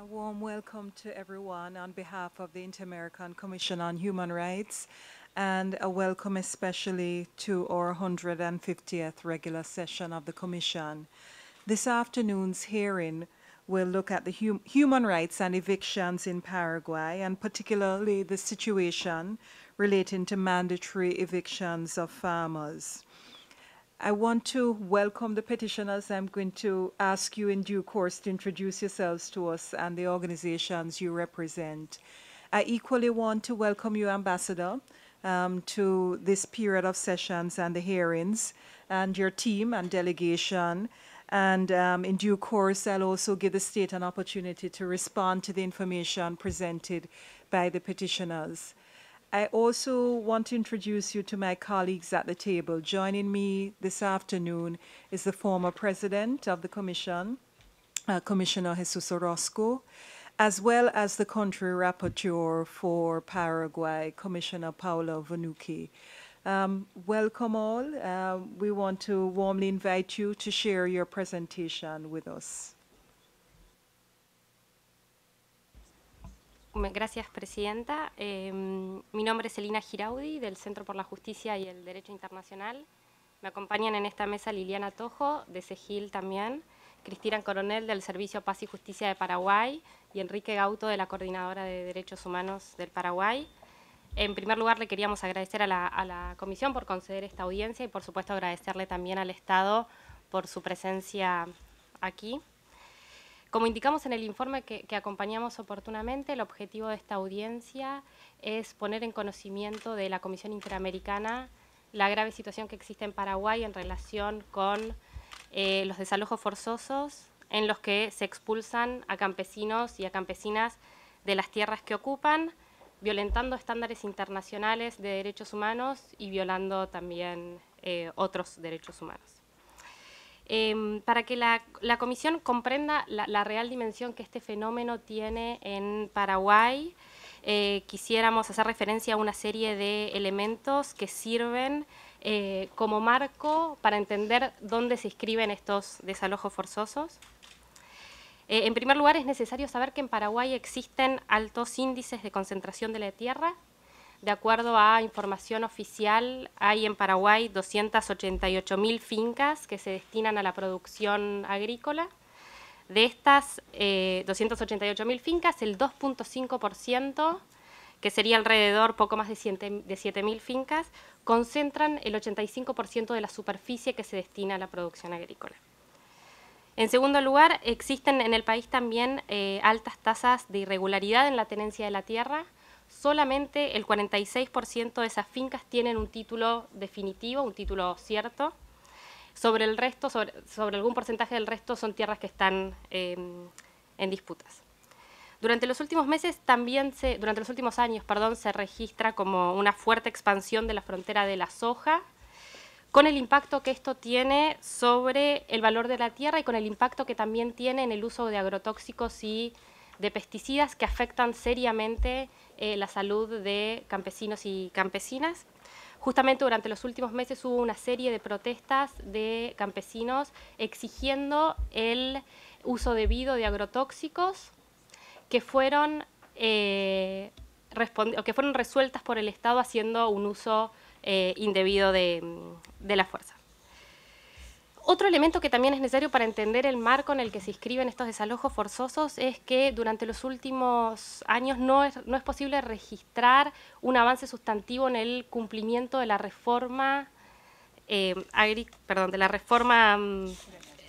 A warm welcome to everyone on behalf of the Inter-American Commission on Human Rights and a welcome especially to our 150th regular session of the Commission. This afternoon's hearing will look at the hum human rights and evictions in Paraguay and particularly the situation relating to mandatory evictions of farmers. I want to welcome the petitioners. I'm going to ask you in due course to introduce yourselves to us and the organizations you represent. I equally want to welcome you, Ambassador, um, to this period of sessions and the hearings, and your team and delegation. And um, in due course, I'll also give the state an opportunity to respond to the information presented by the petitioners. I also want to introduce you to my colleagues at the table. Joining me this afternoon is the former president of the commission, uh, Commissioner Jesus Orozco, as well as the country rapporteur for Paraguay, Commissioner Paula Vanucci. Um, welcome all. Uh, we want to warmly invite you to share your presentation with us. Gracias, Presidenta. Em, mi nombre es Elina Giraudi, del Centro por la Justicia y el Derecho Internacional. Me acompañan en esta mesa Liliana Tojo, de CEGIL también, Cristina Coronel, del Servicio Paz y Justicia de Paraguay, y Enrique Gauto, de la Coordinadora de Derechos Humanos del Paraguay. En primer lugar, le queríamos agradecer a la Comisión por conceder esta audiencia y, por supuesto, agradecerle también al Estado por su presencia aquí. Como indicamos en el informe que, acompañamos oportunamente, el objetivo de esta audiencia es poner en conocimiento de la Comisión Interamericana la grave situación que existe en Paraguay en relación con eh, los desalojos forzosos en los que se expulsan a campesinos y a campesinas de las tierras que ocupan, violentando estándares internacionales de derechos humanos y violando también eh, otros derechos humanos. Em, para que la, comisión comprenda la, real dimensión que este fenómeno tiene en Paraguay, eh, quisiéramos hacer referencia a una serie de elementos que sirven eh, como marco para entender dónde se inscriben estos desalojos forzosos. Eh, en primer lugar, es necesario saber que en Paraguay existen altos índices de concentración de la tierra, de acuerdo a información oficial, hay en Paraguay 288.000 fincas que se destinan a la producción agrícola. De estas 288.000 eh, fincas, el 2.5%, que sería alrededor poco más de 7.000 fincas, concentran el 85% de la superficie que se destina a la producción agrícola. En segundo lugar, existen en el país también eh, altas tasas de irregularidad en la tenencia de la tierra, solamente el 46% de esas fincas tienen un título definitivo, un título cierto. Sobre el resto, sobre, algún porcentaje del resto, son tierras que están em, en disputas. Durante los últimos meses también durante los últimos años, perdón, se registra como una fuerte expansión de la frontera de la soja, con el impacto que esto tiene sobre el valor de la tierra y con el impacto que también tiene en el uso de agrotóxicos y de pesticidas que afectan seriamente eh, la salud de campesinos y campesinas. Justamente durante los últimos meses hubo una serie de protestas de campesinos exigiendo el uso debido de agrotóxicos que fueron, eh, que fueron resueltas por el Estado haciendo un uso eh, indebido de, de la fuerza. Otro elemento que también es necesario para entender el marco en el que se inscriben estos desalojos forzosos es que durante los últimos años no es, no es posible registrar un avance sustantivo en el cumplimiento de la reforma, eh, mm,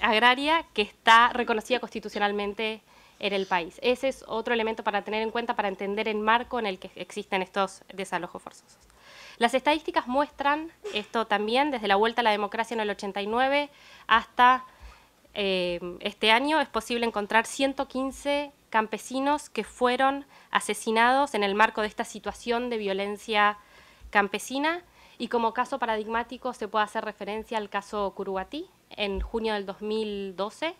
agraria que está reconocida constitucionalmente en el país. Ese es otro elemento para tener en cuenta para entender el marco en el que existen estos desalojos forzosos. Las estadísticas muestran esto también, desde la vuelta a la democracia en el 89 hasta eh, este año, es posible encontrar 115 campesinos que fueron asesinados en el marco de esta situación de violencia campesina. Y como caso paradigmático se puede hacer referencia al caso Curubatí en junio del 2012.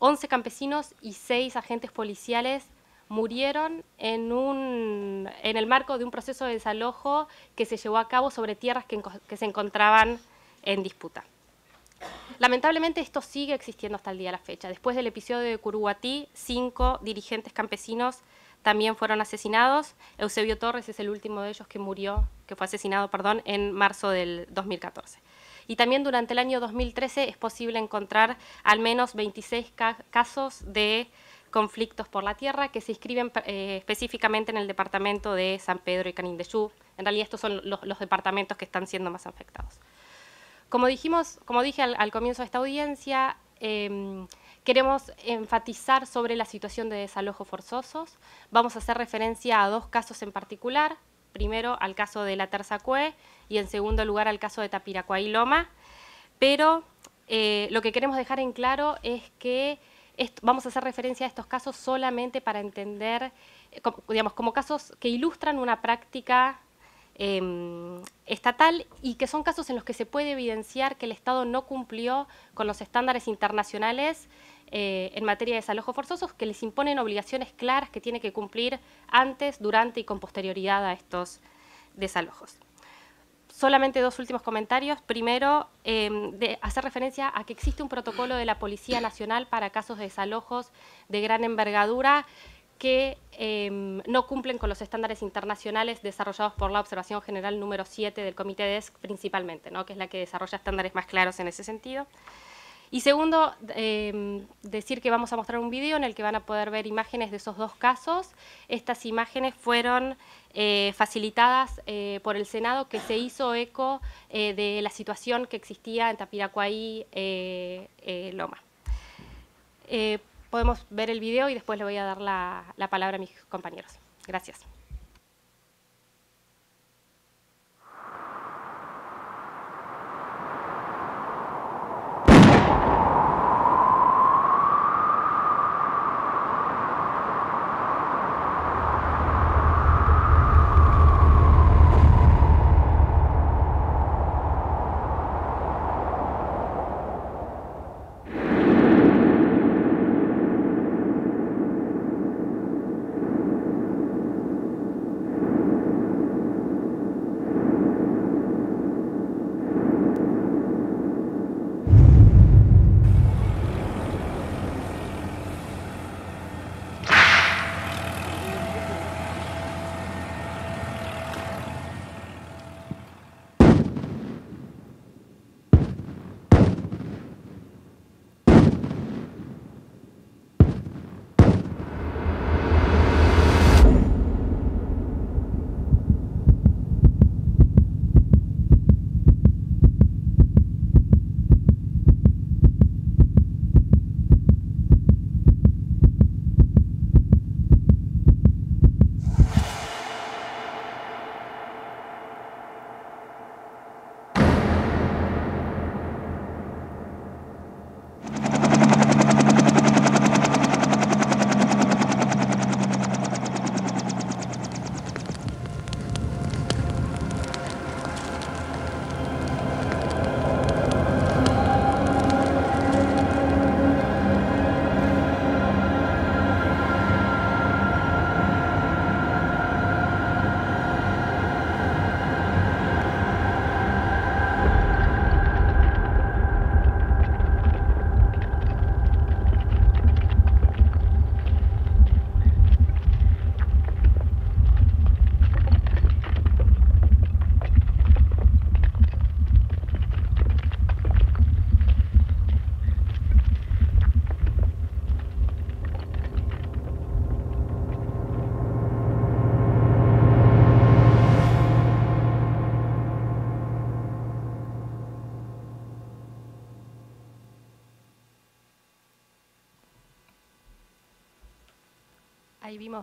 11 campesinos y 6 agentes policiales murieron en, un, en el marco de un proceso de desalojo que se llevó a cabo sobre tierras que, se encontraban en disputa. Lamentablemente esto sigue existiendo hasta el día de la fecha. Después del episodio de Curuguatí, cinco dirigentes campesinos también fueron asesinados. Eusebio Torres es el último de ellos que murió, que fue asesinado, perdón, en marzo del 2014. Y también durante el año 2013 es posible encontrar al menos 26 casos de conflictos por la tierra que se inscriben eh, específicamente en el departamento de San Pedro y Canindeyú. En realidad estos son los, departamentos que están siendo más afectados. Como, dijimos, como dije al, comienzo de esta audiencia, em, queremos enfatizar sobre la situación de desalojos forzosos. Vamos a hacer referencia a dos casos en particular. Primero al caso de la Terza Cue y en segundo lugar al caso de Tapiracuay y Loma. Pero eh, lo que queremos dejar en claro es que vamos a hacer referencia a estos casos solamente para entender, eh, digamos, como casos que ilustran una práctica em, estatal y que son casos en los que se puede evidenciar que el Estado no cumplió con los estándares internacionales eh, en materia de desalojos forzosos que les imponen obligaciones claras que tiene que cumplir antes, durante y con posterioridad a estos desalojos solamente dos últimos comentarios. Primero, em, de hacer referencia a que existe un protocolo de la Policía Nacional para casos de desalojos de gran envergadura que em, no cumplen con los estándares internacionales desarrollados por la Observación General número 7 del Comité DESC principalmente, ¿no? que es la que desarrolla estándares más claros en ese sentido. Y segundo, em, decir que vamos a mostrar un video en el que van a poder ver imágenes de esos dos casos. Estas imágenes fueron eh, facilitadas eh, por el Senado, que se hizo eco eh, de la situación que existía en Tapiracuay, Loma. podemos ver el video y después le voy a dar la palabra a mis compañeros. Gracias.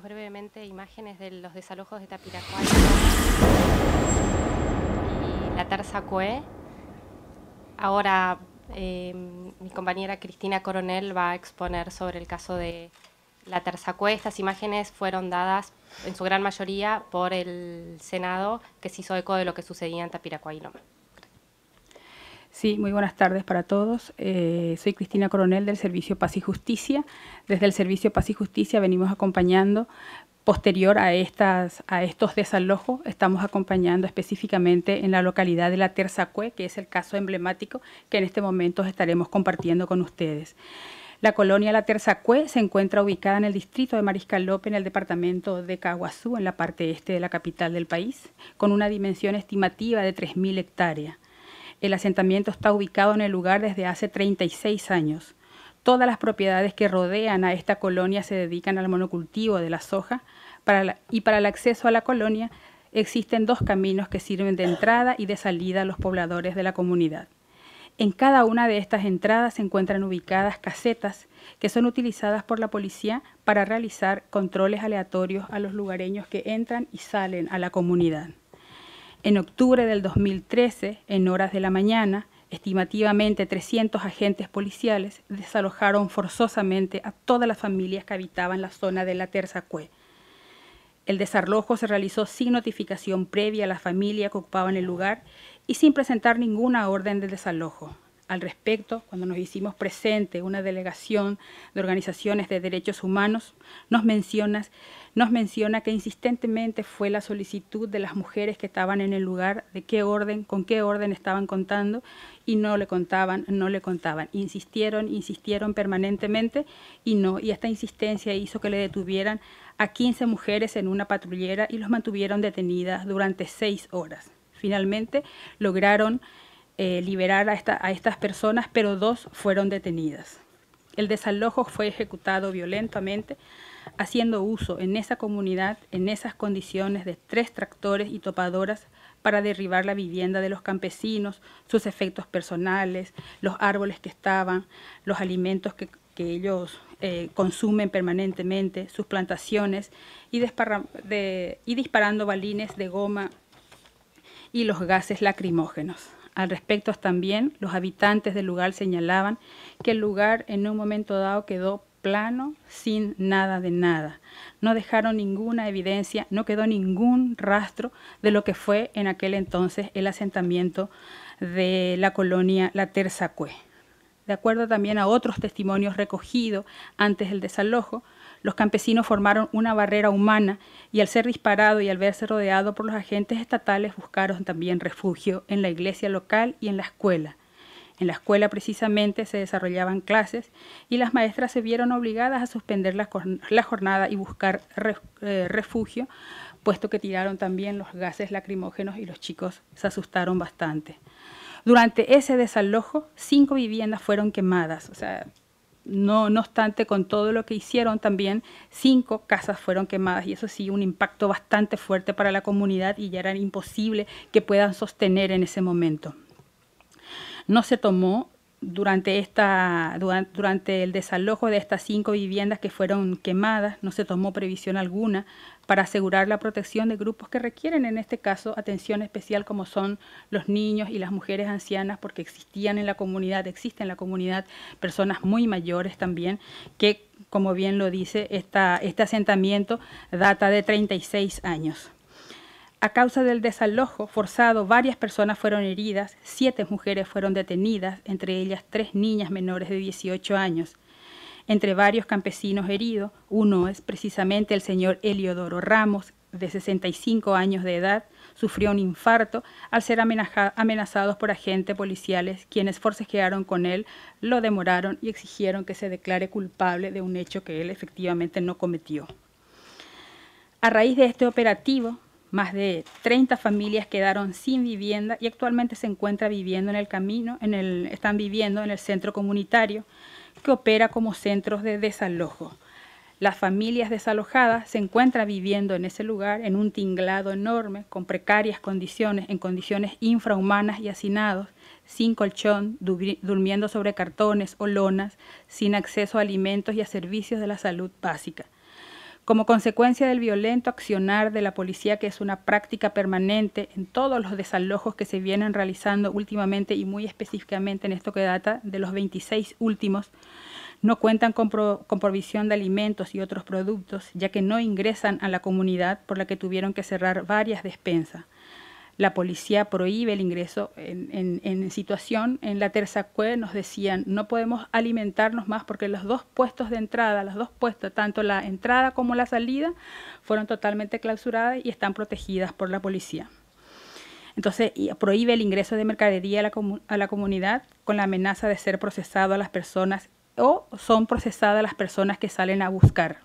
brevemente imágenes de los desalojos de Tapiracuay y la Terza Cue. Ahora em, mi compañera Cristina Coronel va a exponer sobre el caso de la Terza Cue. Estas imágenes fueron dadas en su gran mayoría por el Senado, que se hizo eco de lo que sucedía en Tapiracuay y Loma. Sí, muy buenas tardes para todos. Eh, soy Cristina Coronel del Servicio Paz y Justicia. Desde el Servicio Paz y Justicia venimos acompañando posterior a, estas, a estos desalojos, estamos acompañando específicamente en la localidad de La Terza Cue, que es el caso emblemático que en este momento estaremos compartiendo con ustedes. La colonia La Cue se encuentra ubicada en el distrito de Mariscal López, en el departamento de Caguazú, en la parte este de la capital del país, con una dimensión estimativa de 3.000 hectáreas. El asentamiento está ubicado en el lugar desde hace 36 años. Todas las propiedades que rodean a esta colonia se dedican al monocultivo de la soja y para el acceso a la colonia existen dos caminos que sirven de entrada y de salida a los pobladores de la comunidad. En cada una de estas entradas se encuentran ubicadas casetas que son utilizadas por la policía para realizar controles aleatorios a los lugareños que entran y salen a la comunidad. En octubre del 2013, en horas de la mañana, estimativamente 300 agentes policiales desalojaron forzosamente a todas las familias que habitaban la zona de la Terza Cue. El desalojo se realizó sin notificación previa a la familia que ocupaban el lugar y sin presentar ninguna orden de desalojo al respecto cuando nos hicimos presente una delegación de organizaciones de derechos humanos, nos, mencionas, nos menciona que insistentemente fue la solicitud de las mujeres que estaban en el lugar de qué orden, con qué orden estaban contando y no le contaban, no le contaban. Insistieron, insistieron permanentemente y no, y esta insistencia hizo que le detuvieran a 15 mujeres en una patrullera y los mantuvieron detenidas durante seis horas. Finalmente lograron eh, liberar a, estas personas, pero dos fueron detenidas. El desalojo fue ejecutado violentamente, haciendo uso en esa comunidad, en esas condiciones, de tres tractores y topadoras para derribar la vivienda de los campesinos, sus efectos personales, los árboles que estaban, los alimentos que, ellos eh, consumen permanentemente, sus plantaciones, y disparando balines de goma y los gases lacrimógenos. Al respecto también, los habitantes del lugar señalaban que el lugar en un momento dado quedó plano, sin nada de nada. No dejaron ninguna evidencia, no quedó ningún rastro de lo que fue en aquel entonces el asentamiento de la colonia La Terza Cue. De acuerdo también a otros testimonios recogidos antes del desalojo, los campesinos formaron una barrera humana y al ser disparado y al verse rodeado por los agentes estatales buscaron también refugio en la iglesia local y en la escuela. En la escuela precisamente se desarrollaban clases y las maestras se vieron obligadas a suspender la, jornada y buscar eh, refugio, puesto que tiraron también los gases lacrimógenos y los chicos se asustaron bastante. Durante ese desalojo, cinco viviendas fueron quemadas, o sea, no, obstante, con todo lo que hicieron también, cinco casas fueron quemadas y eso sí, un impacto bastante fuerte para la comunidad y ya era imposible que puedan sostener en ese momento. No se tomó durante, esta, durante el desalojo de estas cinco viviendas que fueron quemadas, no se tomó previsión alguna para asegurar la protección de grupos que requieren en este caso atención especial como son los niños y las mujeres ancianas porque existían en la comunidad, existen en la comunidad personas muy mayores también que como bien lo dice este asentamiento data de 36 años. A causa del desalojo forzado, varias personas fueron heridas, siete mujeres fueron detenidas, entre ellas tres niñas menores de 18 años entre varios campesinos heridos. Uno es precisamente el señor Eliodoro Ramos, de 65 años de edad, sufrió un infarto al ser amenazados por agentes policiales, quienes forcejearon con él, lo demoraron y exigieron que se declare culpable de un hecho que él efectivamente no cometió. A raíz de este operativo, más de 30 familias quedaron sin vivienda y actualmente se encuentra viviendo en el camino, en el, están viviendo en el centro comunitario que opera como centros de desalojo. Las familias desalojadas se encuentran viviendo en ese lugar en un tinglado enorme, con precarias condiciones, en condiciones infrahumanas y hacinados, sin colchón, durmiendo sobre cartones o lonas, sin acceso a alimentos y a servicios de la salud básica. Como consecuencia del violento accionar de la policía, que es una práctica permanente en todos los desalojos que se vienen realizando últimamente y muy específicamente en esto que data de los 26 últimos, no cuentan con, provisión de alimentos y otros productos, ya que no ingresan a la comunidad por la que tuvieron que cerrar varias despensas la policía prohíbe el ingreso en, situación. En la cueva. nos decían, no podemos alimentarnos más porque los dos puestos de entrada, los dos puestos, tanto la entrada como la salida, fueron totalmente clausuradas y están protegidas por la policía. Entonces, prohíbe el ingreso de mercadería a la comunidad con la amenaza de ser procesado a las personas o son procesadas las personas que salen a buscar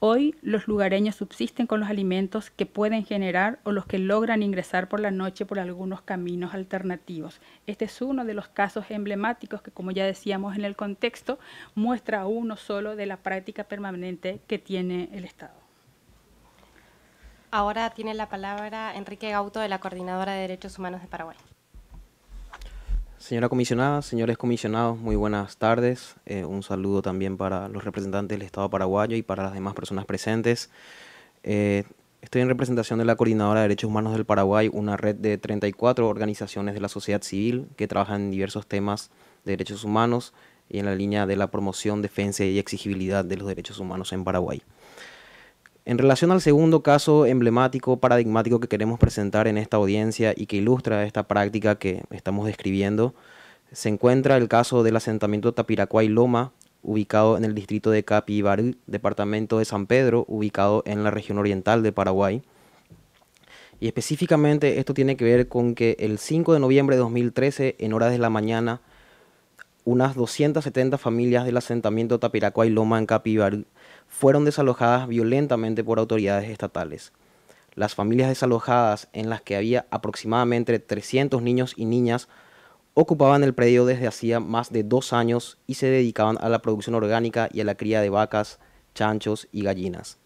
Hoy los lugareños subsisten con los alimentos que pueden generar o los que logran ingresar por la noche por algunos caminos alternativos. Este es uno de los casos emblemáticos que, como ya decíamos en el contexto, muestra uno solo de la práctica permanente que tiene el Estado. Ahora tiene la palabra Enrique Gauto de la Coordinadora de Derechos Humanos de Paraguay. Señora comisionada, señores comisionados, muy buenas tardes. Eh, un saludo también para los representantes del Estado paraguayo y para las demás personas presentes. Eh, estoy en representación de la Coordinadora de Derechos Humanos del Paraguay, una red de 34 organizaciones de la sociedad civil que trabajan en diversos temas de derechos humanos y en la línea de la promoción, defensa y exigibilidad de los derechos humanos en Paraguay. En relación al segundo caso emblemático, paradigmático que queremos presentar en esta audiencia y que ilustra esta práctica que estamos describiendo, se encuentra el caso del asentamiento Tapiracuay Loma, ubicado en el distrito de Capibarú, departamento de San Pedro, ubicado en la región oriental de Paraguay. Y específicamente esto tiene que ver con que el 5 de noviembre de 2013, en horas de la mañana, unas 270 familias del asentamiento Tapiracuay Loma en Capibarú fueron desalojadas violentamente por autoridades estatales. Las familias desalojadas, en las que había aproximadamente 300 niños y niñas, ocupaban el predio desde hacía más de dos años y se dedicaban a la producción orgánica y a la cría de vacas, chanchos y gallinas.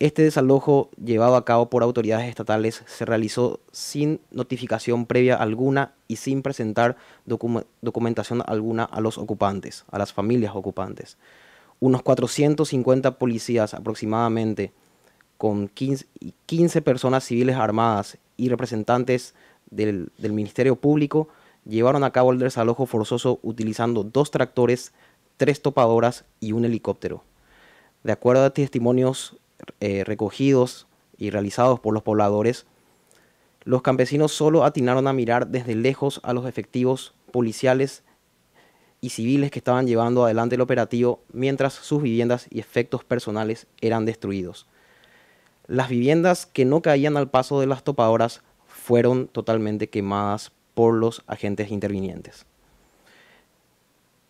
Este desalojo llevado a cabo por autoridades estatales se realizó sin notificación previa alguna y sin presentar documentación alguna a los ocupantes, a las familias ocupantes unos 450 policías aproximadamente, con 15, personas civiles armadas y representantes del, Ministerio Público, llevaron a cabo el desalojo forzoso utilizando dos tractores, tres topadoras y un helicóptero. De acuerdo a testimonios eh, recogidos y realizados por los pobladores, los campesinos solo atinaron a mirar desde lejos a los efectivos policiales y civiles que estaban llevando adelante el operativo mientras sus viviendas y efectos personales eran destruidos. Las viviendas que no caían al paso de las topadoras fueron totalmente quemadas por los agentes intervinientes.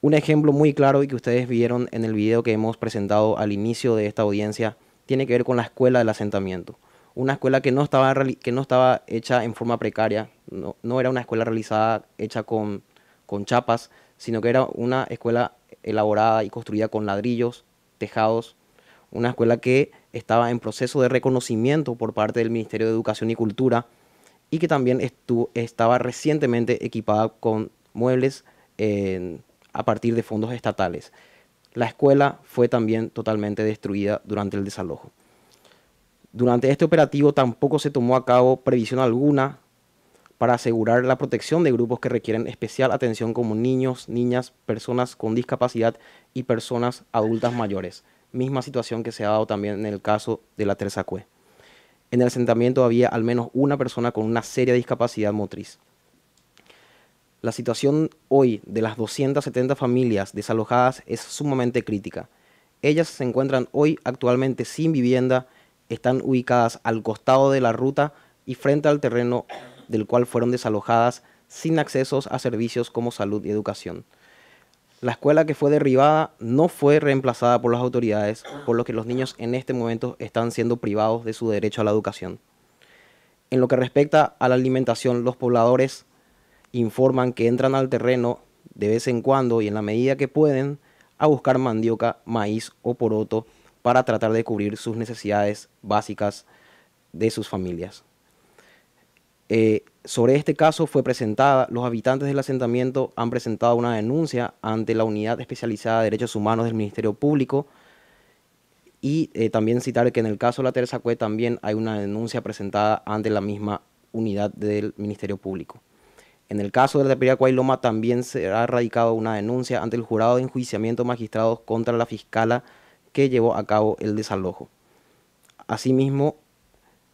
Un ejemplo muy claro y que ustedes vieron en el video que hemos presentado al inicio de esta audiencia tiene que ver con la escuela del asentamiento. Una escuela que no estaba, que no estaba hecha en forma precaria, no, era una escuela realizada hecha con, con chapas, sino que era una escuela elaborada y construida con ladrillos, tejados, una escuela que estaba en proceso de reconocimiento por parte del Ministerio de Educación y Cultura y que también estuvo, estaba recientemente equipada con muebles a partir de fondos estatales. La escuela fue también totalmente destruida durante el desalojo. Durante este operativo tampoco se tomó a cabo previsión alguna para asegurar la protección de grupos que requieren especial atención como niños, niñas, personas con discapacidad y personas adultas mayores. Misma situación que se ha dado también en el caso de la Terza Cue. En el asentamiento había al menos una persona con una seria discapacidad motriz. La situación hoy de las 270 familias desalojadas es sumamente crítica. Ellas se encuentran hoy actualmente sin vivienda, están ubicadas al costado de la ruta y frente al terreno del cual fueron desalojadas sin accesos a servicios como salud y educación. La escuela que fue derribada no fue reemplazada por las autoridades, por lo que los niños en este momento están siendo privados de su derecho a la educación. En lo que respecta a la alimentación, los pobladores informan que entran al terreno de vez en cuando y en la medida que pueden a buscar mandioca, maíz o poroto para tratar de cubrir sus necesidades básicas de sus familias. Eh, sobre este caso fue presentada, los habitantes del asentamiento han presentado una denuncia ante la Unidad Especializada de Derechos Humanos del Ministerio Público y eh, también citar que en el caso de la Teresa Cue también hay una denuncia presentada ante la misma unidad del Ministerio Público. En el caso de la Tapiriacuay Loma también se ha radicado una denuncia ante el jurado de enjuiciamiento magistrados contra la fiscala que llevó a cabo el desalojo. Asimismo,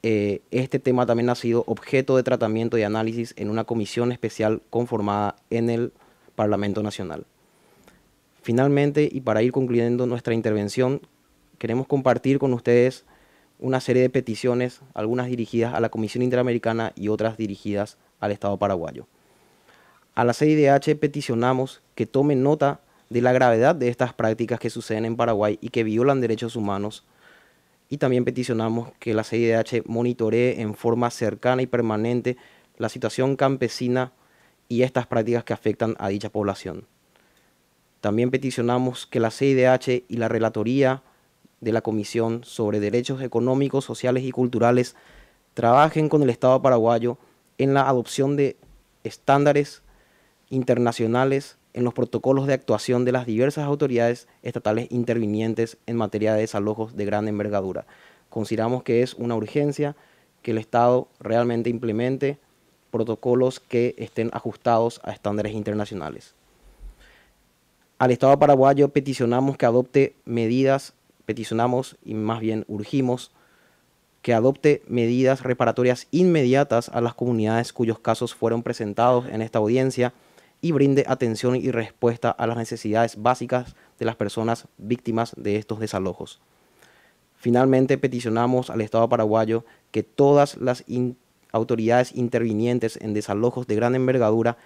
eh, este tema también ha sido objeto de tratamiento y análisis en una comisión especial conformada en el Parlamento Nacional. Finalmente, y para ir concluyendo nuestra intervención, queremos compartir con ustedes una serie de peticiones, algunas dirigidas a la Comisión Interamericana y otras dirigidas al Estado paraguayo. A la CIDH peticionamos que tome nota de la gravedad de estas prácticas que suceden en Paraguay y que violan derechos humanos y también peticionamos que la CIDH monitoree en forma cercana y permanente la situación campesina y estas prácticas que afectan a dicha población. También peticionamos que la CIDH y la Relatoría de la Comisión sobre Derechos Económicos, Sociales y Culturales trabajen con el Estado paraguayo en la adopción de estándares internacionales en los protocolos de actuación de las diversas autoridades estatales intervinientes en materia de desalojos de gran envergadura. Consideramos que es una urgencia que el Estado realmente implemente protocolos que estén ajustados a estándares internacionales. Al Estado paraguayo peticionamos que adopte medidas, peticionamos y más bien urgimos que adopte medidas reparatorias inmediatas a las comunidades cuyos casos fueron presentados en esta audiencia y brinde atención y respuesta a las necesidades básicas de las personas víctimas de estos desalojos. Finalmente, peticionamos al Estado paraguayo que todas las autoridades intervinientes en desalojos de gran envergadura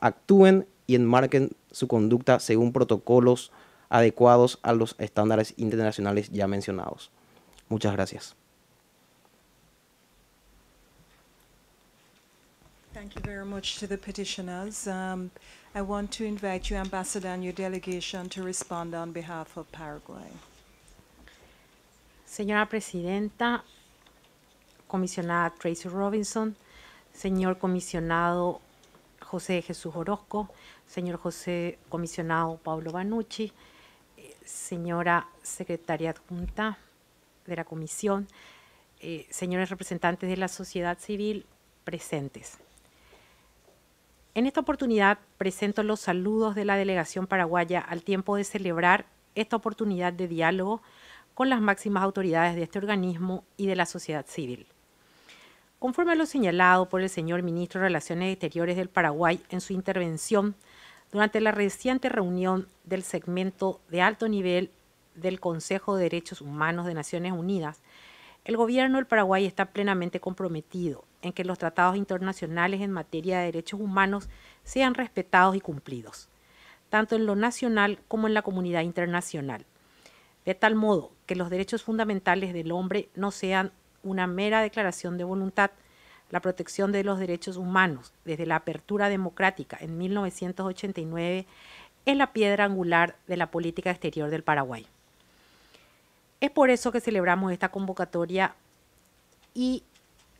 actúen y enmarquen su conducta según protocolos adecuados a los estándares internacionales ya mencionados. Muchas gracias. Thank you very much to the petitioners. Um, I want to invite you, Ambassador, and your delegation to respond on behalf of Paraguay. Señora Presidenta, Comisionada Tracy Robinson, Señor Comisionado José Jesús Orozco, Señor José Comisionado Pablo Banucci, Señora Secretaria Adjunta de la Comisión, eh, señores representantes de la sociedad civil presentes. En esta oportunidad presento los saludos de la delegación paraguaya al tiempo de celebrar esta oportunidad de diálogo con las máximas autoridades de este organismo y de la sociedad civil. Conforme a lo señalado por el señor ministro de Relaciones Exteriores del Paraguay en su intervención durante la reciente reunión del segmento de alto nivel del Consejo de Derechos Humanos de Naciones Unidas, el gobierno del Paraguay está plenamente comprometido en que los tratados internacionales en materia de derechos humanos sean respetados y cumplidos, tanto en lo nacional como en la comunidad internacional, de tal modo que los derechos fundamentales del hombre no sean una mera declaración de voluntad, la protección de los derechos humanos desde la apertura democrática en 1989 es la piedra angular de la política exterior del Paraguay. Es por eso que celebramos esta convocatoria y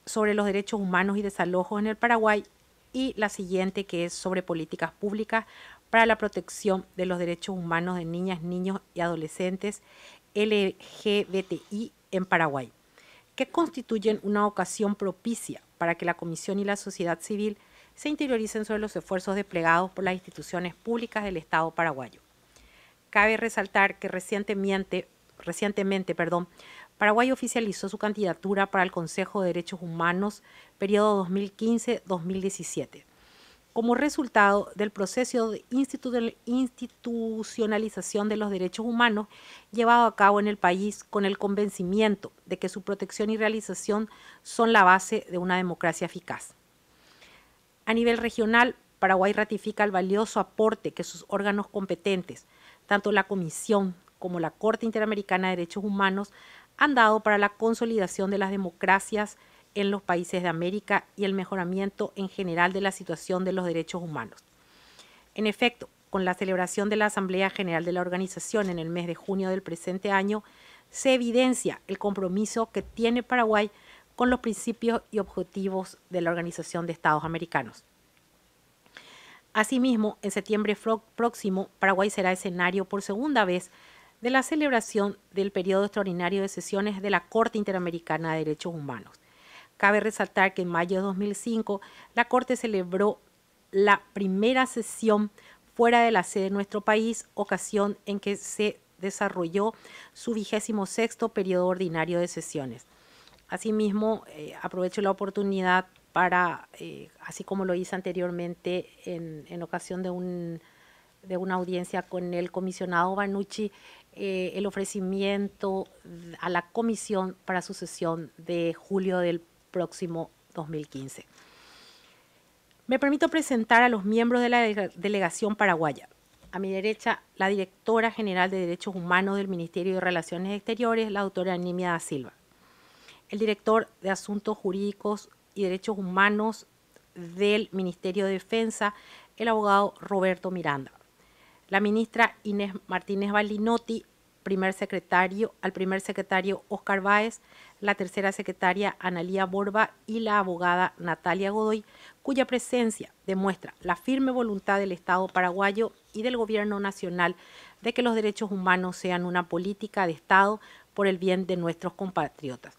sobre los derechos humanos y desalojos en el Paraguay y la siguiente que es sobre políticas públicas para la protección de los derechos humanos de niñas, niños y adolescentes LGBTI en Paraguay, que constituyen una ocasión propicia para que la Comisión y la sociedad civil se interioricen sobre los esfuerzos desplegados por las instituciones públicas del Estado paraguayo. Cabe resaltar que recientemente, recientemente perdón, Paraguay oficializó su candidatura para el Consejo de Derechos Humanos, periodo 2015-2017 como resultado del proceso de institucionalización de los derechos humanos llevado a cabo en el país con el convencimiento de que su protección y realización son la base de una democracia eficaz. A nivel regional, Paraguay ratifica el valioso aporte que sus órganos competentes, tanto la Comisión como la Corte Interamericana de Derechos Humanos, han dado para la consolidación de las democracias en los países de América y el mejoramiento en general de la situación de los derechos humanos. En efecto, con la celebración de la Asamblea General de la Organización en el mes de junio del presente año, se evidencia el compromiso que tiene Paraguay con los principios y objetivos de la Organización de Estados Americanos. Asimismo, en septiembre próximo, Paraguay será escenario por segunda vez de la celebración del periodo extraordinario de sesiones de la Corte Interamericana de Derechos Humanos. Cabe resaltar que en mayo de 2005 la Corte celebró la primera sesión fuera de la sede de nuestro país, ocasión en que se desarrolló su vigésimo sexto periodo ordinario de sesiones. Asimismo, eh, aprovecho la oportunidad para, eh, así como lo hice anteriormente en, ocasión de, de una audiencia con el comisionado Banucci, eh, el ofrecimiento a la comisión para su sesión de julio del próximo 2015. Me permito presentar a los miembros de la delegación paraguaya. A mi derecha, la directora general de Derechos Humanos del Ministerio de Relaciones Exteriores, la doctora Nimia da Silva. El director de Asuntos Jurídicos y Derechos Humanos del Ministerio de Defensa, el abogado Roberto Miranda la ministra Inés Martínez Balinotti, primer secretario, al primer secretario Oscar Báez, la tercera secretaria Analía Borba y la abogada Natalia Godoy, cuya presencia demuestra la firme voluntad del Estado paraguayo y del Gobierno Nacional de que los derechos humanos sean una política de Estado por el bien de nuestros compatriotas.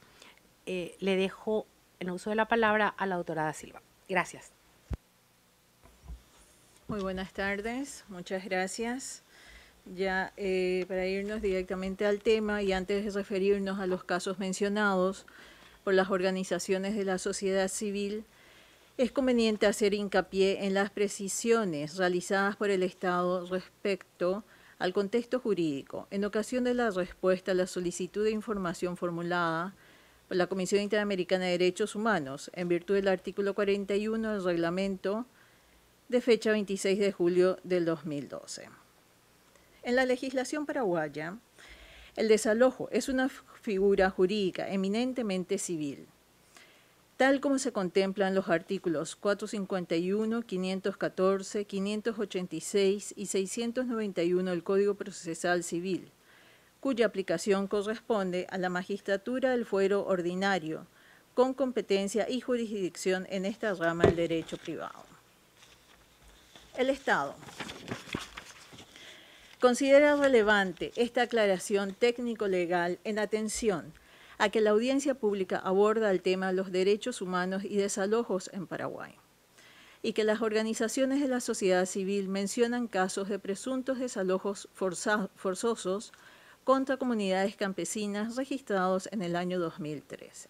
Eh, le dejo en uso de la palabra a la doctora Silva. Gracias. Muy buenas tardes, muchas gracias. Ya eh, para irnos directamente al tema y antes de referirnos a los casos mencionados por las organizaciones de la sociedad civil, es conveniente hacer hincapié en las precisiones realizadas por el Estado respecto al contexto jurídico en ocasión de la respuesta a la solicitud de información formulada por la Comisión Interamericana de Derechos Humanos en virtud del artículo 41 del reglamento de fecha 26 de julio del 2012. En la legislación paraguaya, el desalojo es una figura jurídica eminentemente civil, tal como se contemplan los artículos 451, 514, 586 y 691 del Código Procesal Civil, cuya aplicación corresponde a la magistratura del fuero ordinario, con competencia y jurisdicción en esta rama del derecho privado. El Estado. Considera relevante esta aclaración técnico-legal en atención a que la audiencia pública aborda el tema de los derechos humanos y desalojos en Paraguay y que las organizaciones de la sociedad civil mencionan casos de presuntos desalojos forzosos contra comunidades campesinas registrados en el año 2013.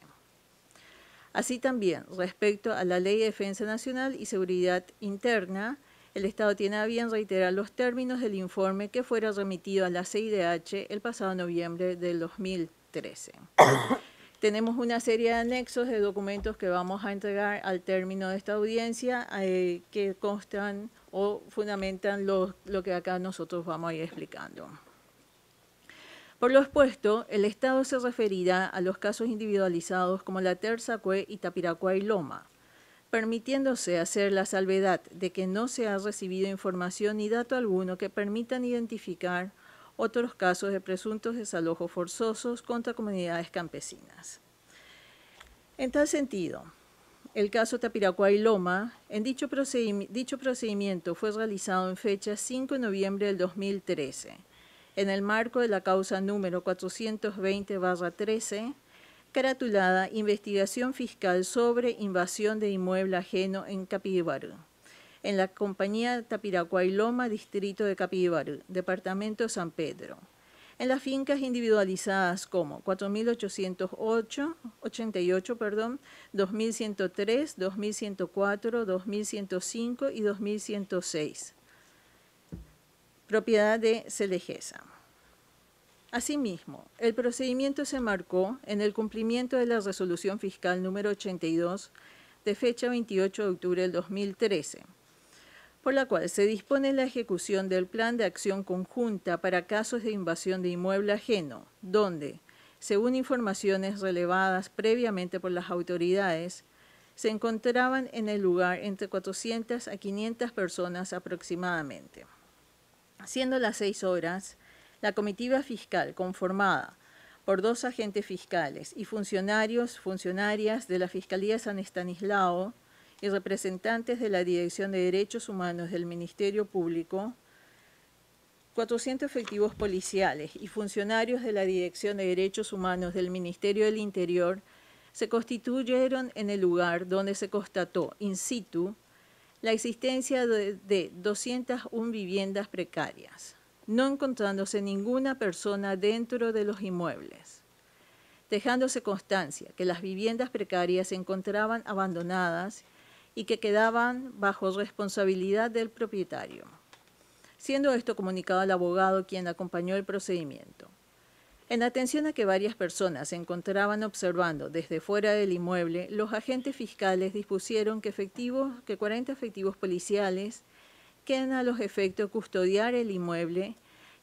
Así también, respecto a la Ley de Defensa Nacional y Seguridad Interna, el Estado tiene a bien reiterar los términos del informe que fuera remitido a la CIDH el pasado noviembre del 2013. Tenemos una serie de anexos de documentos que vamos a entregar al término de esta audiencia eh, que constan o fundamentan lo, que acá nosotros vamos a ir explicando. Por lo expuesto, el Estado se referirá a los casos individualizados como la Terza Cue, Tapiracua y Loma, permitiéndose hacer la salvedad de que no se ha recibido información ni dato alguno que permitan identificar otros casos de presuntos desalojos forzosos contra comunidades campesinas. En tal sentido, el caso tapiracuay Loma, en dicho, dicho procedimiento fue realizado en fecha 5 de noviembre del 2013, en el marco de la causa número 420-13, caratulada Investigación Fiscal sobre Invasión de Inmueble Ajeno en Capibarú, en la compañía Tapiracuay distrito de Capibarú, departamento San Pedro. En las fincas individualizadas como 4.808, 88, perdón, 2.103, 2.104, 2.105 y 2.106. Propiedad de Celejesa. Asimismo, el procedimiento se marcó en el cumplimiento de la resolución fiscal número 82 de fecha 28 de octubre del 2013, por la cual se dispone la ejecución del Plan de Acción Conjunta para casos de invasión de inmueble ajeno, donde, según informaciones relevadas previamente por las autoridades, se encontraban en el lugar entre 400 a 500 personas aproximadamente. Siendo las seis horas, la comitiva fiscal, conformada por dos agentes fiscales y funcionarios, funcionarias de la Fiscalía San Estanislao y representantes de la Dirección de Derechos Humanos del Ministerio Público, 400 efectivos policiales y funcionarios de la Dirección de Derechos Humanos del Ministerio del Interior se constituyeron en el lugar donde se constató in situ la existencia de, de 201 viviendas precarias no encontrándose ninguna persona dentro de los inmuebles, dejándose constancia que las viviendas precarias se encontraban abandonadas y que quedaban bajo responsabilidad del propietario. Siendo esto comunicado al abogado quien acompañó el procedimiento. En atención a que varias personas se encontraban observando desde fuera del inmueble, los agentes fiscales dispusieron que, que 40 efectivos policiales quedan a los efectos custodiar el inmueble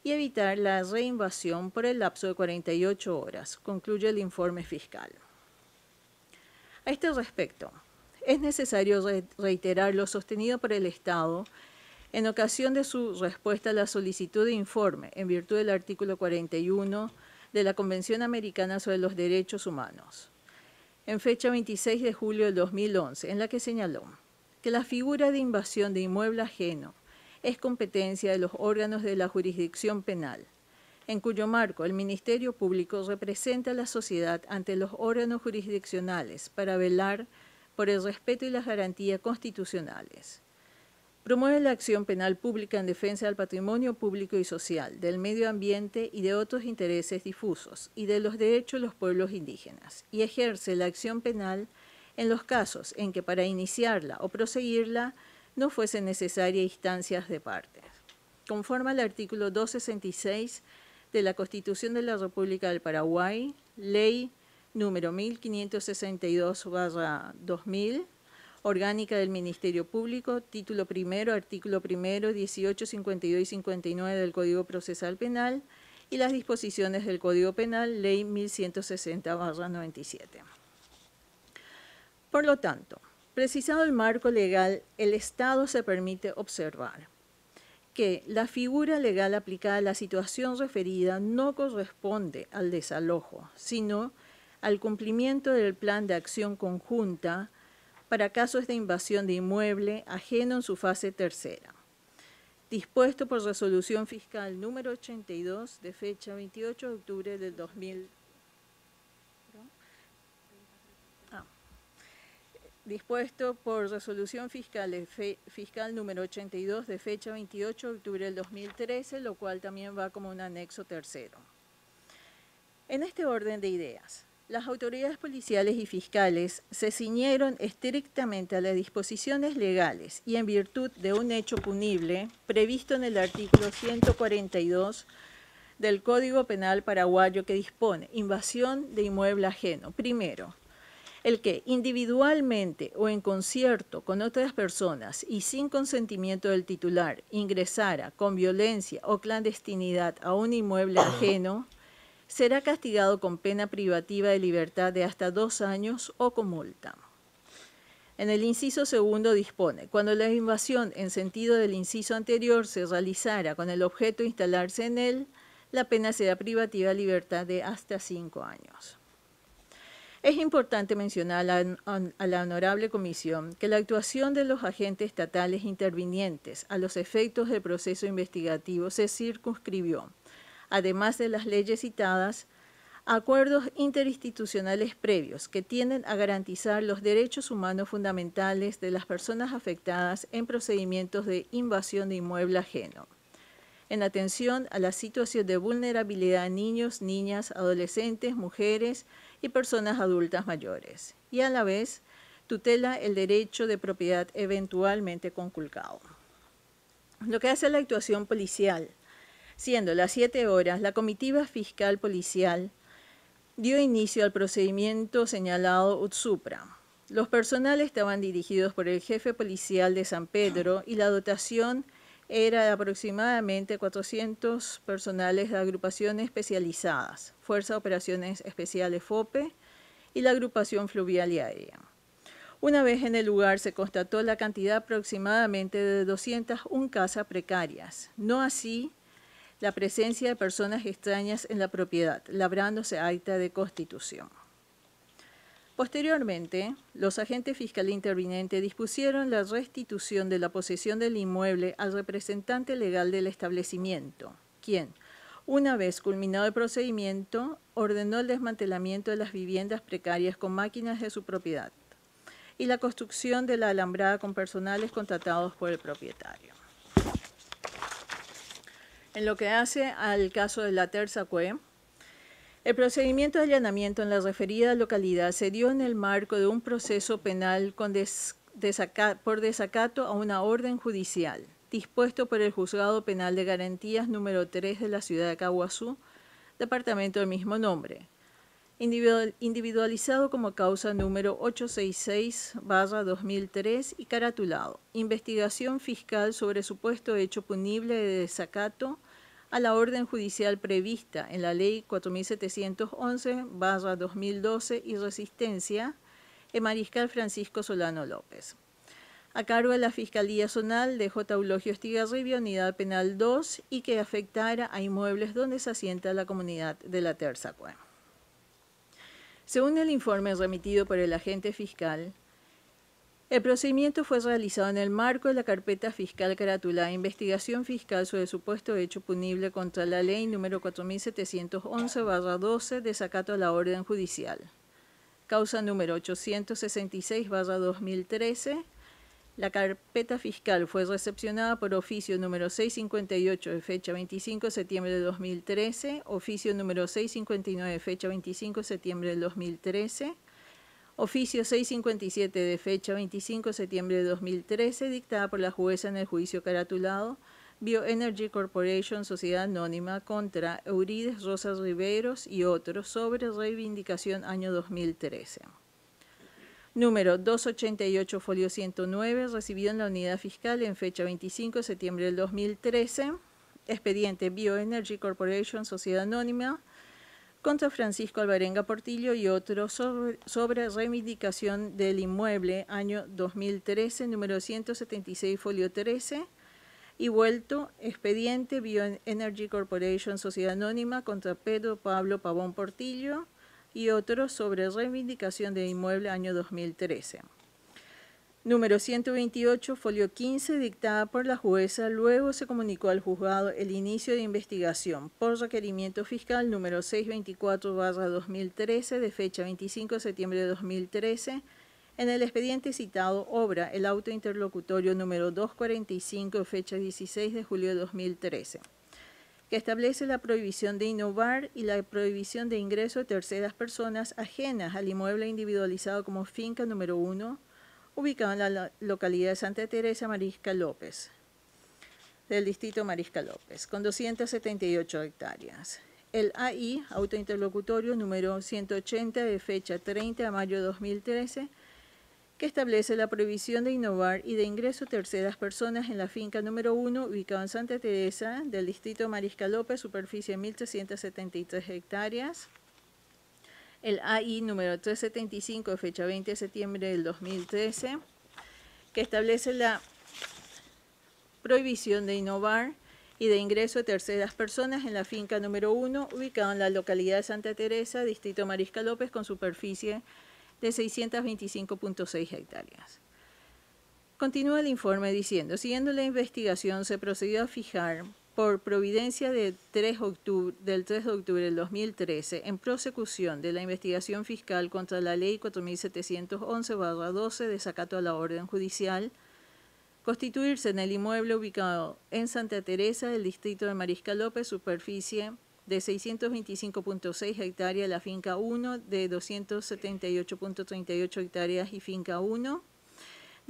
y evitar la reinvasión por el lapso de 48 horas, concluye el informe fiscal. A este respecto, es necesario reiterar lo sostenido por el Estado en ocasión de su respuesta a la solicitud de informe en virtud del artículo 41 de la Convención Americana sobre los Derechos Humanos, en fecha 26 de julio de 2011, en la que señaló que la figura de invasión de inmueble ajeno es competencia de los órganos de la jurisdicción penal, en cuyo marco el Ministerio Público representa a la sociedad ante los órganos jurisdiccionales para velar por el respeto y las garantías constitucionales. Promueve la acción penal pública en defensa del patrimonio público y social, del medio ambiente y de otros intereses difusos, y de los derechos de los pueblos indígenas, y ejerce la acción penal en los casos en que para iniciarla o proseguirla no fuesen necesarias instancias de partes. Conforme al artículo 266 de la Constitución de la República del Paraguay, ley número 1562-2000, orgánica del Ministerio Público, título primero, artículo primero, 18, 52 y 59 del Código Procesal Penal y las disposiciones del Código Penal, ley 1160-97. Por lo tanto, precisado el marco legal, el Estado se permite observar que la figura legal aplicada a la situación referida no corresponde al desalojo, sino al cumplimiento del plan de acción conjunta para casos de invasión de inmueble ajeno en su fase tercera, dispuesto por resolución fiscal número 82 de fecha 28 de octubre del 2020. dispuesto por resolución fiscal, eh, fiscal número 82 de fecha 28 de octubre del 2013, lo cual también va como un anexo tercero. En este orden de ideas, las autoridades policiales y fiscales se ciñeron estrictamente a las disposiciones legales y en virtud de un hecho punible previsto en el artículo 142 del Código Penal paraguayo que dispone invasión de inmueble ajeno. Primero, el que individualmente o en concierto con otras personas y sin consentimiento del titular ingresara con violencia o clandestinidad a un inmueble ajeno, será castigado con pena privativa de libertad de hasta dos años o con multa. En el inciso segundo dispone, cuando la invasión en sentido del inciso anterior se realizara con el objeto de instalarse en él, la pena será privativa de libertad de hasta cinco años. Es importante mencionar a la, honorable comisión que la actuación de los agentes estatales intervinientes a los efectos del proceso investigativo se circunscribió, además de las leyes citadas, a acuerdos interinstitucionales previos que tienden a garantizar los derechos humanos fundamentales de las personas afectadas en procedimientos de invasión de inmueble ajeno en atención a la situación de vulnerabilidad de niños, niñas, adolescentes, mujeres y personas adultas mayores, y a la vez tutela el derecho de propiedad eventualmente conculcado. Lo que hace la actuación policial, siendo las siete horas, la comitiva fiscal policial dio inicio al procedimiento señalado Utsupra. Los personales estaban dirigidos por el jefe policial de San Pedro y la dotación era aproximadamente 400 personales de agrupaciones especializadas, Fuerza de Operaciones Especiales FOPE y la agrupación fluvial y aérea. Una vez en el lugar se constató la cantidad aproximadamente de 201 casas precarias, no así la presencia de personas extrañas en la propiedad, labrándose acta de constitución. Posteriormente, los agentes fiscales intervinientes dispusieron la restitución de la posesión del inmueble al representante legal del establecimiento, quien, una vez culminado el procedimiento, ordenó el desmantelamiento de las viviendas precarias con máquinas de su propiedad y la construcción de la alambrada con personales contratados por el propietario. En lo que hace al caso de la Terza Cue, el procedimiento de allanamiento en la referida localidad se dio en el marco de un proceso penal por desacato a una orden judicial, dispuesto por el Juzgado Penal de Garantías número 3 de la ciudad de Caguazú, departamento del mismo nombre, individualizado como causa número 866-2003 y caratulado, investigación fiscal sobre supuesto hecho punible de desacato a la orden judicial prevista en la Ley 4711-2012 y resistencia en Mariscal Francisco Solano López. A cargo de la Fiscalía Zonal de J. Eulogio Estigarribia, Unidad Penal 2, y que afectara a inmuebles donde se asienta la comunidad de la Terza Cueva. Según el informe remitido por el agente fiscal, el procedimiento fue realizado en el marco de la carpeta fiscal caratulada Investigación Fiscal sobre supuesto hecho punible contra la ley número 4711-12 de a la orden judicial. Causa número 866-2013. La carpeta fiscal fue recepcionada por oficio número 658 de fecha 25 de septiembre de 2013, oficio número 659 de fecha 25 de septiembre de 2013 Oficio 657 de fecha 25 de septiembre de 2013, dictada por la jueza en el juicio caratulado Bioenergy Corporation, Sociedad Anónima, contra Eurides Rosas Riveros y otros sobre reivindicación año 2013. Número 288, folio 109, recibido en la unidad fiscal en fecha 25 de septiembre del 2013. Expediente Bioenergy Corporation, Sociedad Anónima, contra Francisco Alvarenga Portillo y otros sobre, reivindicación del inmueble año 2013, número 176, folio 13, y vuelto expediente Bioenergy Corporation, Sociedad Anónima, contra Pedro Pablo Pavón Portillo y otro sobre reivindicación del inmueble año 2013. Número 128, folio 15, dictada por la jueza, luego se comunicó al juzgado el inicio de investigación por requerimiento fiscal número 624-2013 de fecha 25 de septiembre de 2013. En el expediente citado obra el auto interlocutorio número 245, fecha 16 de julio de 2013, que establece la prohibición de innovar y la prohibición de ingreso de terceras personas ajenas al inmueble individualizado como finca número 1 ubicado en la localidad de Santa Teresa Marisca López, del distrito Marisca López, con 278 hectáreas. El AI, autointerlocutorio número 180 de fecha 30 de mayo de 2013, que establece la prohibición de innovar y de ingreso terceras personas en la finca número 1 ubicado en Santa Teresa del distrito Marisca López, superficie 1.373 hectáreas el AI número 375 de fecha 20 de septiembre del 2013, que establece la prohibición de innovar y de ingreso de terceras personas en la finca número 1, ubicada en la localidad de Santa Teresa, distrito Marisca López, con superficie de 625.6 hectáreas. Continúa el informe diciendo, siguiendo la investigación se procedió a fijar por providencia de 3 octubre, del 3 de octubre del 2013 en prosecución de la investigación fiscal contra la Ley 4711-12 de sacato a la orden judicial, constituirse en el inmueble ubicado en Santa Teresa del distrito de Mariscal López, superficie de 625.6 hectáreas, la finca 1 de 278.38 hectáreas y finca 1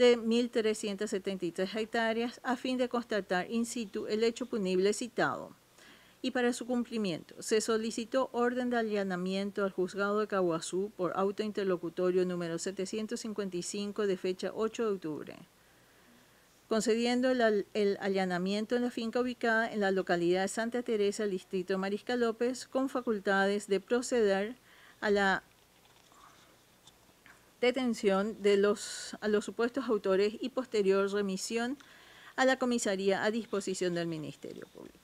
de 1.373 hectáreas a fin de constatar in situ el hecho punible citado. Y para su cumplimiento, se solicitó orden de allanamiento al juzgado de Caguazú por auto interlocutorio número 755 de fecha 8 de octubre, concediendo el, allanamiento en la finca ubicada en la localidad de Santa Teresa, distrito Marisca López, con facultades de proceder a la detención de los, a los supuestos autores y posterior remisión a la comisaría a disposición del Ministerio Público.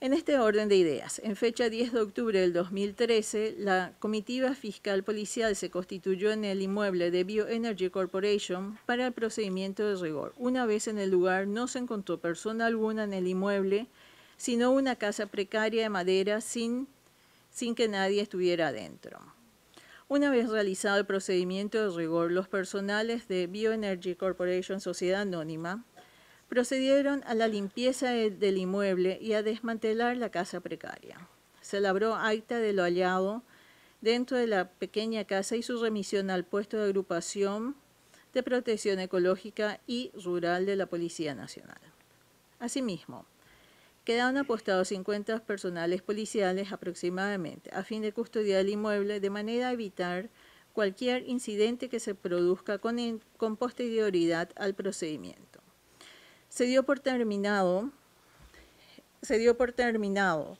En este orden de ideas, en fecha 10 de octubre del 2013, la comitiva fiscal policial se constituyó en el inmueble de Bioenergy Corporation para el procedimiento de rigor. Una vez en el lugar no se encontró persona alguna en el inmueble, sino una casa precaria de madera sin, sin que nadie estuviera adentro. Una vez realizado el procedimiento de rigor, los personales de Bioenergy Corporation Sociedad Anónima procedieron a la limpieza del inmueble y a desmantelar la casa precaria. Se labró acta de lo hallado dentro de la pequeña casa y su remisión al puesto de agrupación de protección ecológica y rural de la Policía Nacional. Asimismo, Quedaron apostados 50 personales policiales aproximadamente a fin de custodiar el inmueble de manera a evitar cualquier incidente que se produzca con, posterioridad al procedimiento. Se dio por terminado se dio por terminado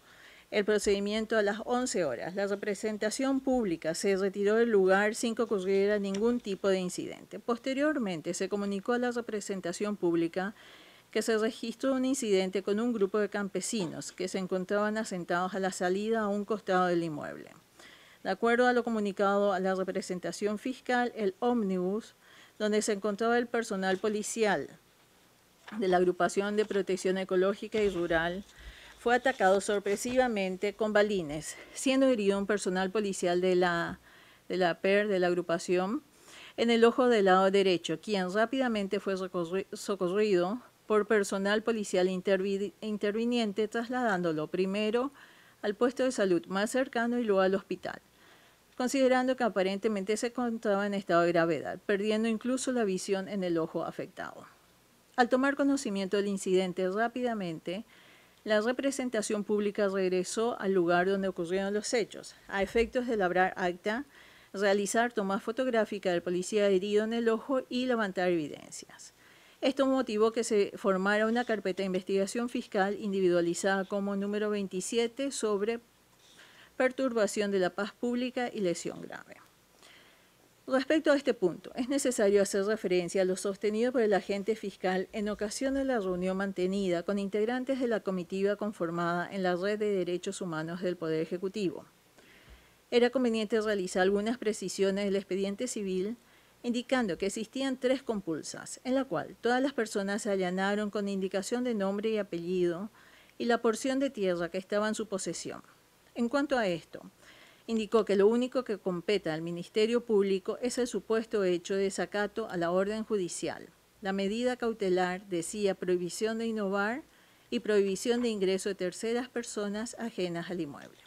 el procedimiento a las 11 horas. La representación pública se retiró del lugar sin que ocurriera ningún tipo de incidente. Posteriormente se comunicó a la representación pública que se registró un incidente con un grupo de campesinos que se encontraban asentados a la salida a un costado del inmueble. De acuerdo a lo comunicado a la representación fiscal, el ómnibus, donde se encontraba el personal policial de la Agrupación de Protección Ecológica y Rural, fue atacado sorpresivamente con balines, siendo herido un personal policial de la, de la PER, de la agrupación, en el ojo del lado derecho, quien rápidamente fue socorrido por personal policial interviniente, trasladándolo primero al puesto de salud más cercano y luego al hospital, considerando que aparentemente se encontraba en estado de gravedad, perdiendo incluso la visión en el ojo afectado. Al tomar conocimiento del incidente rápidamente, la representación pública regresó al lugar donde ocurrieron los hechos, a efectos de labrar acta, realizar tomas fotográficas del policía herido en el ojo y levantar evidencias. Esto motivó que se formara una carpeta de investigación fiscal individualizada como número 27 sobre perturbación de la paz pública y lesión grave. Respecto a este punto, es necesario hacer referencia a lo sostenido por el agente fiscal en ocasión de la reunión mantenida con integrantes de la comitiva conformada en la Red de Derechos Humanos del Poder Ejecutivo. Era conveniente realizar algunas precisiones del expediente civil indicando que existían tres compulsas, en la cual todas las personas se allanaron con indicación de nombre y apellido y la porción de tierra que estaba en su posesión. En cuanto a esto, indicó que lo único que compete al Ministerio Público es el supuesto hecho de desacato a la orden judicial. La medida cautelar decía prohibición de innovar y prohibición de ingreso de terceras personas ajenas al inmueble.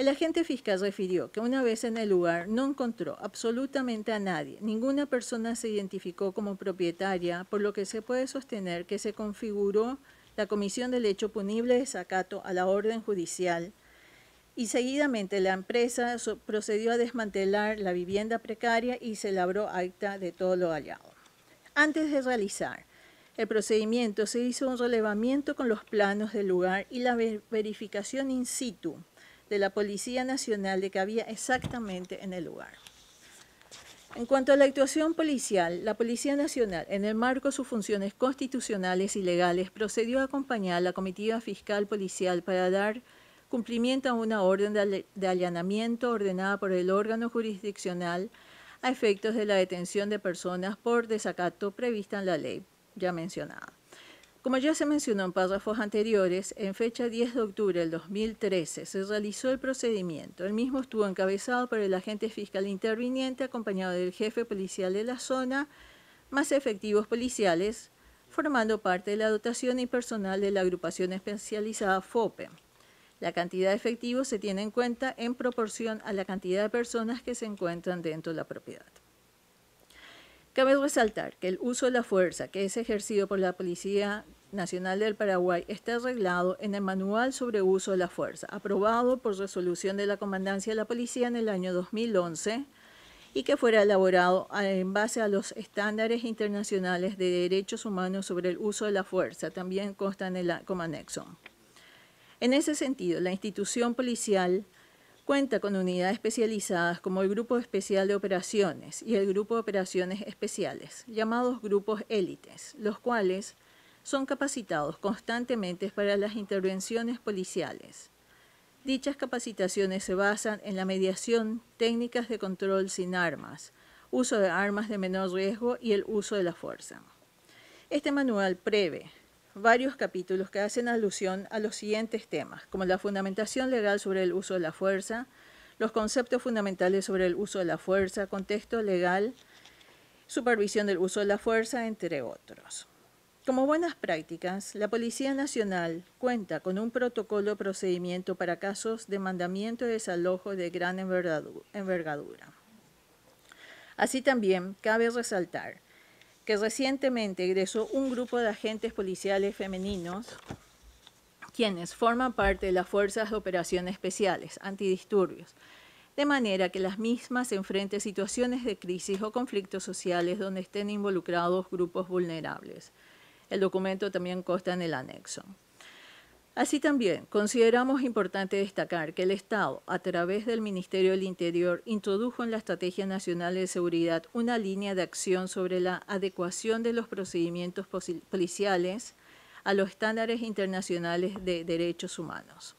El agente fiscal refirió que una vez en el lugar no encontró absolutamente a nadie, ninguna persona se identificó como propietaria, por lo que se puede sostener que se configuró la comisión del hecho punible de sacato a la orden judicial y seguidamente la empresa procedió a desmantelar la vivienda precaria y se labró acta de todo lo hallado. Antes de realizar el procedimiento se hizo un relevamiento con los planos del lugar y la verificación in situ de la Policía Nacional de que había exactamente en el lugar. En cuanto a la actuación policial, la Policía Nacional, en el marco de sus funciones constitucionales y legales, procedió a acompañar a la comitiva fiscal policial para dar cumplimiento a una orden de allanamiento ordenada por el órgano jurisdiccional a efectos de la detención de personas por desacato prevista en la ley ya mencionada. Como ya se mencionó en párrafos anteriores, en fecha 10 de octubre del 2013 se realizó el procedimiento. El mismo estuvo encabezado por el agente fiscal interviniente acompañado del jefe policial de la zona, más efectivos policiales, formando parte de la dotación y personal de la agrupación especializada FOPE. La cantidad de efectivos se tiene en cuenta en proporción a la cantidad de personas que se encuentran dentro de la propiedad. Cabe resaltar que el uso de la fuerza que es ejercido por la Policía Nacional del Paraguay está arreglado en el Manual sobre Uso de la Fuerza, aprobado por resolución de la Comandancia de la Policía en el año 2011 y que fuera elaborado eh, en base a los estándares internacionales de derechos humanos sobre el uso de la fuerza, también consta en el, como anexo. En ese sentido, la institución policial cuenta con unidades especializadas como el Grupo Especial de Operaciones y el Grupo de Operaciones Especiales, llamados grupos élites, los cuales son capacitados constantemente para las intervenciones policiales. Dichas capacitaciones se basan en la mediación, técnicas de control sin armas, uso de armas de menor riesgo y el uso de la fuerza. Este manual prevé varios capítulos que hacen alusión a los siguientes temas, como la fundamentación legal sobre el uso de la fuerza, los conceptos fundamentales sobre el uso de la fuerza, contexto legal, supervisión del uso de la fuerza, entre otros. Como buenas prácticas, la Policía Nacional cuenta con un protocolo procedimiento para casos de mandamiento y desalojo de gran envergadura. Así también cabe resaltar recientemente egresó un grupo de agentes policiales femeninos quienes forman parte de las Fuerzas de Operaciones Especiales, antidisturbios, de manera que las mismas enfrenten situaciones de crisis o conflictos sociales donde estén involucrados grupos vulnerables. El documento también consta en el anexo. Así también, consideramos importante destacar que el Estado, a través del Ministerio del Interior, introdujo en la Estrategia Nacional de Seguridad una línea de acción sobre la adecuación de los procedimientos policiales a los estándares internacionales de derechos humanos.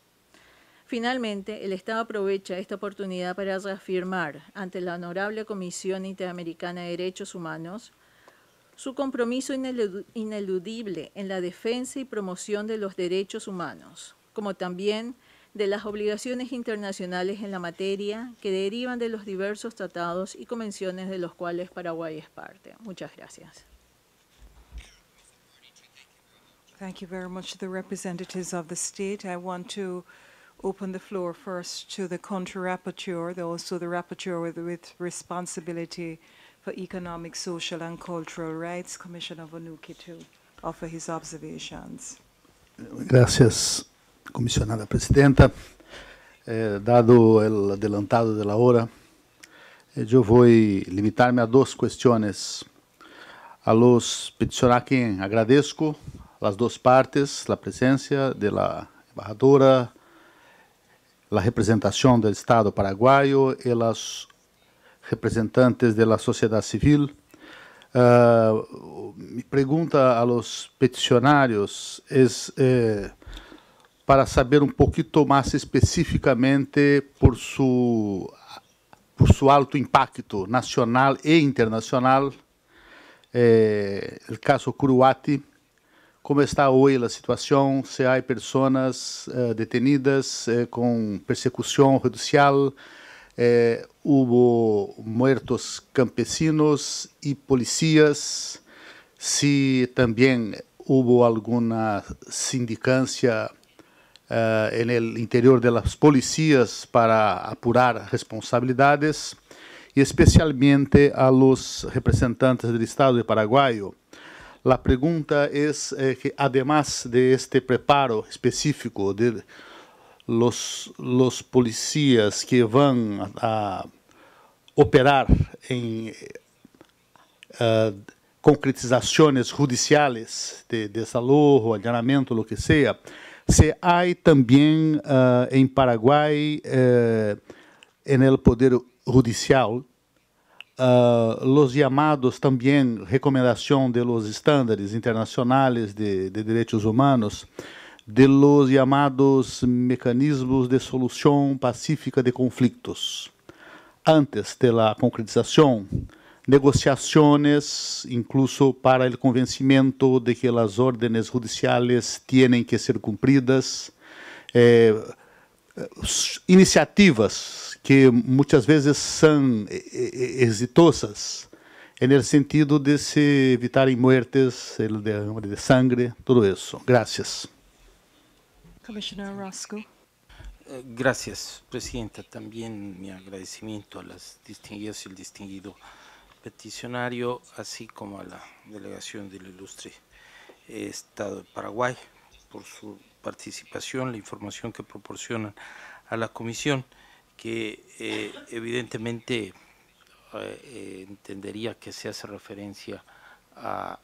Finalmente, el Estado aprovecha esta oportunidad para reafirmar ante la Honorable Comisión Interamericana de Derechos Humanos su compromiso ineludible en la defensa y promoción de los derechos humanos, como también de las obligaciones internacionales en la materia que derivan de los diversos tratados y convenciones de los cuales Paraguay es parte. Muchas gracias. Thank you very much the representatives of the state. I want to open the floor first to the rapporteur also the with responsibility for Economic, Social and Cultural Rights, Commissioner Vanuki, to offer his observations. Gracias, comisionada presidenta. Eh, dado o adelantado da hora, eu eh, vou limitar-me a duas questões. A los peticionar quien agradezco las dos partes, a presença da la embajadora, la representación del Estado paraguayo e as representantes da sociedade civil, uh, ah, pergunta a los peticionarios es eh, para saber um poquito mais especificamente por su, por su alto impacto nacional e internacional, eh, caso Curuati, como está hoje a situação, se há personas eh, detenidas eh, con persecución judicial, eh, hubo muertos campesinos y policías, si también hubo alguna sindicancia eh, en el interior de las policías para apurar responsabilidades, y especialmente a los representantes del Estado de Paraguay. La pregunta es eh, que además de este preparo específico de los, los policías que vão operar em uh, concretizações judiciais de desalojo, allanamento, lo que seja, se há também uh, em Paraguai, em el poder judicial, uh, los chamados também recomendação de los estándares internacionais de, de direitos humanos, de los llamados mecanismos de solução pacífica de conflitos. Antes de la concretização, negociações, incluso para o convencimento de que as ordens judiciais têm que ser cumpridas, eh, iniciativas que muitas vezes são eh, eh, exitosas, no sentido de se evitarem mortes, derrame de sangue, tudo isso. Graças. Eh, gracias, Presidenta. También mi agradecimiento a las distinguidas y el distinguido peticionario, así como a la delegación del ilustre eh, Estado de Paraguay por su participación, la información que proporcionan a la Comisión, que eh, evidentemente entendería que se hace referencia a,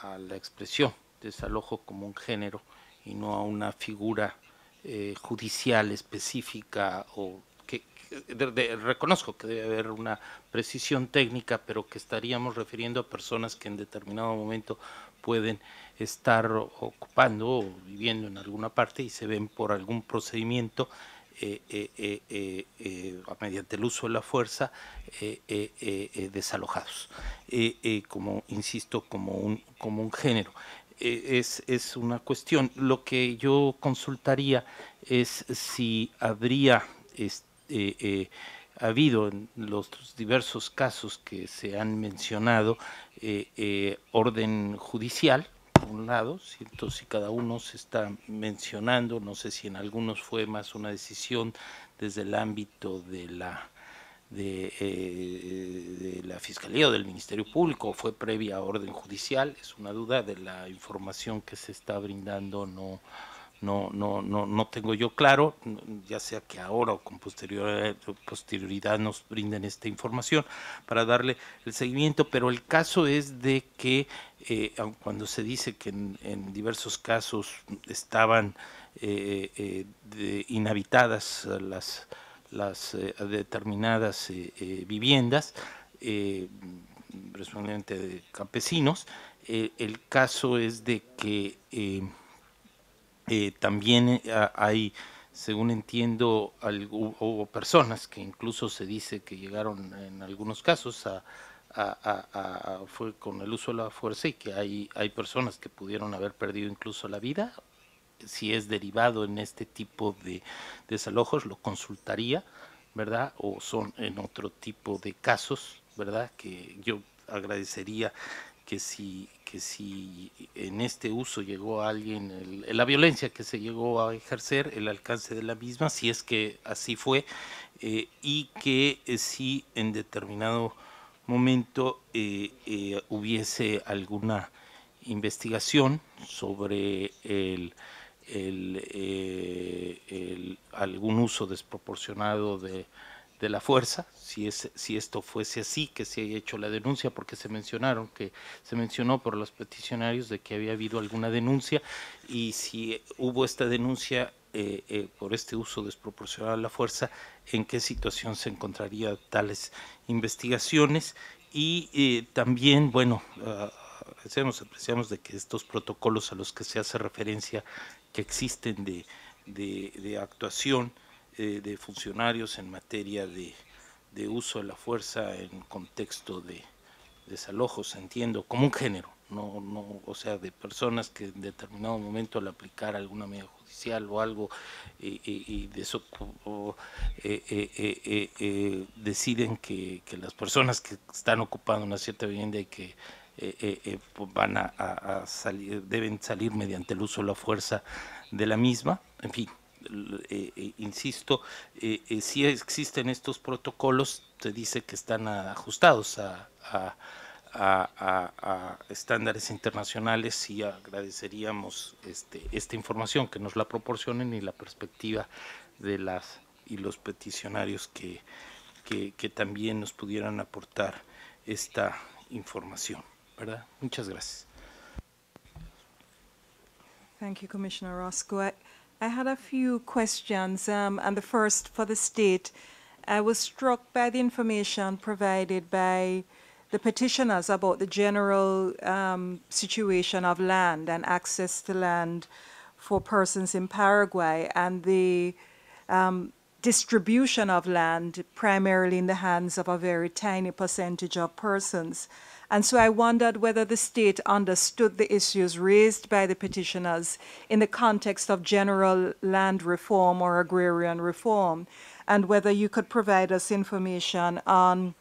a la expresión desalojo como un género y no a una figura eh, judicial específica o que, reconozco que debe haber una precisión técnica, pero que estaríamos refiriendo a personas que en determinado momento pueden estar ocupando o viviendo en alguna parte y se ven por algún procedimiento eh, eh, mediante el uso de la fuerza desalojados, como insisto, como un, como un género. E, es, es una cuestión. Lo que yo consultaría es si habría este, habido en los diversos casos que se han mencionado eh, orden judicial, por un lado, siento si cada uno se está mencionando, no sé si en algunos fue más una decisión desde el ámbito de la eh, eh, de, la Fiscalía o del Ministerio Público, fue previa orden judicial, es una duda de la información que se está brindando, no, no, no, no, no tengo yo claro, ya sea que ahora o con posterioridad nos brinden esta información para darle el seguimiento, pero el caso es de que eh, cuando se dice que en, diversos casos estaban inhabitadas las las eh, determinadas eh, eh, viviendas, presumiblemente de campesinos. el caso es de que también hay, según entiendo, hubo personas que incluso se dice que llegaron en algunos casos fue con el uso de la fuerza y que hay, hay personas que pudieron haber perdido incluso la vida si es derivado en este tipo de desalojos, lo consultaría, ¿verdad? O son en otro tipo de casos, ¿verdad? Que yo agradecería que si, que si en este uso llegó alguien, la violencia que se llegó a ejercer, el alcance de la misma, si es que así fue, eh, y que eh, si en determinado momento eh, hubiese alguna investigación sobre el eh, el, algún uso desproporcionado de, la fuerza, si, esto fuese así, que se haya hecho la denuncia, porque se mencionaron, que se mencionó por los peticionarios de que había habido alguna denuncia, y si hubo esta denuncia eh, eh, por este uso desproporcionado de la fuerza, en qué situación se encontraría tales investigaciones, y también, bueno, uh, ah, apreciamos, apreciamos de que estos protocolos a los que se hace referencia que existen de, de, actuación eh, de funcionarios en materia de, de, uso de la fuerza en contexto de desalojos, entiendo, como un género, no, no, o sea, de personas que en determinado momento al aplicar alguna medida judicial o algo y de eso eh, eh, deciden que, que las personas que están ocupando una cierta vivienda hay que eh, eh, eh, van a, salir, deben salir mediante el uso de la fuerza de la misma. En fin, insisto, si existen estos protocolos, se dice que están ajustados a, estándares internacionales y agradeceríamos este, esta información que nos la proporcionen y la perspectiva de las y los peticionarios que también nos pudieran aportar esta información. ¿verdad? Muchas gracias. Thank you, Commissioner Roscoe. I, I had a few questions, um, and the first for the state. I was struck by the information provided by the petitioners about the general um, situation of land and access to land for persons in Paraguay and the um, distribution of land primarily in the hands of a very tiny percentage of persons. And so I wondered whether the state understood the issues raised by the petitioners in the context of general land reform or agrarian reform, and whether you could provide us information on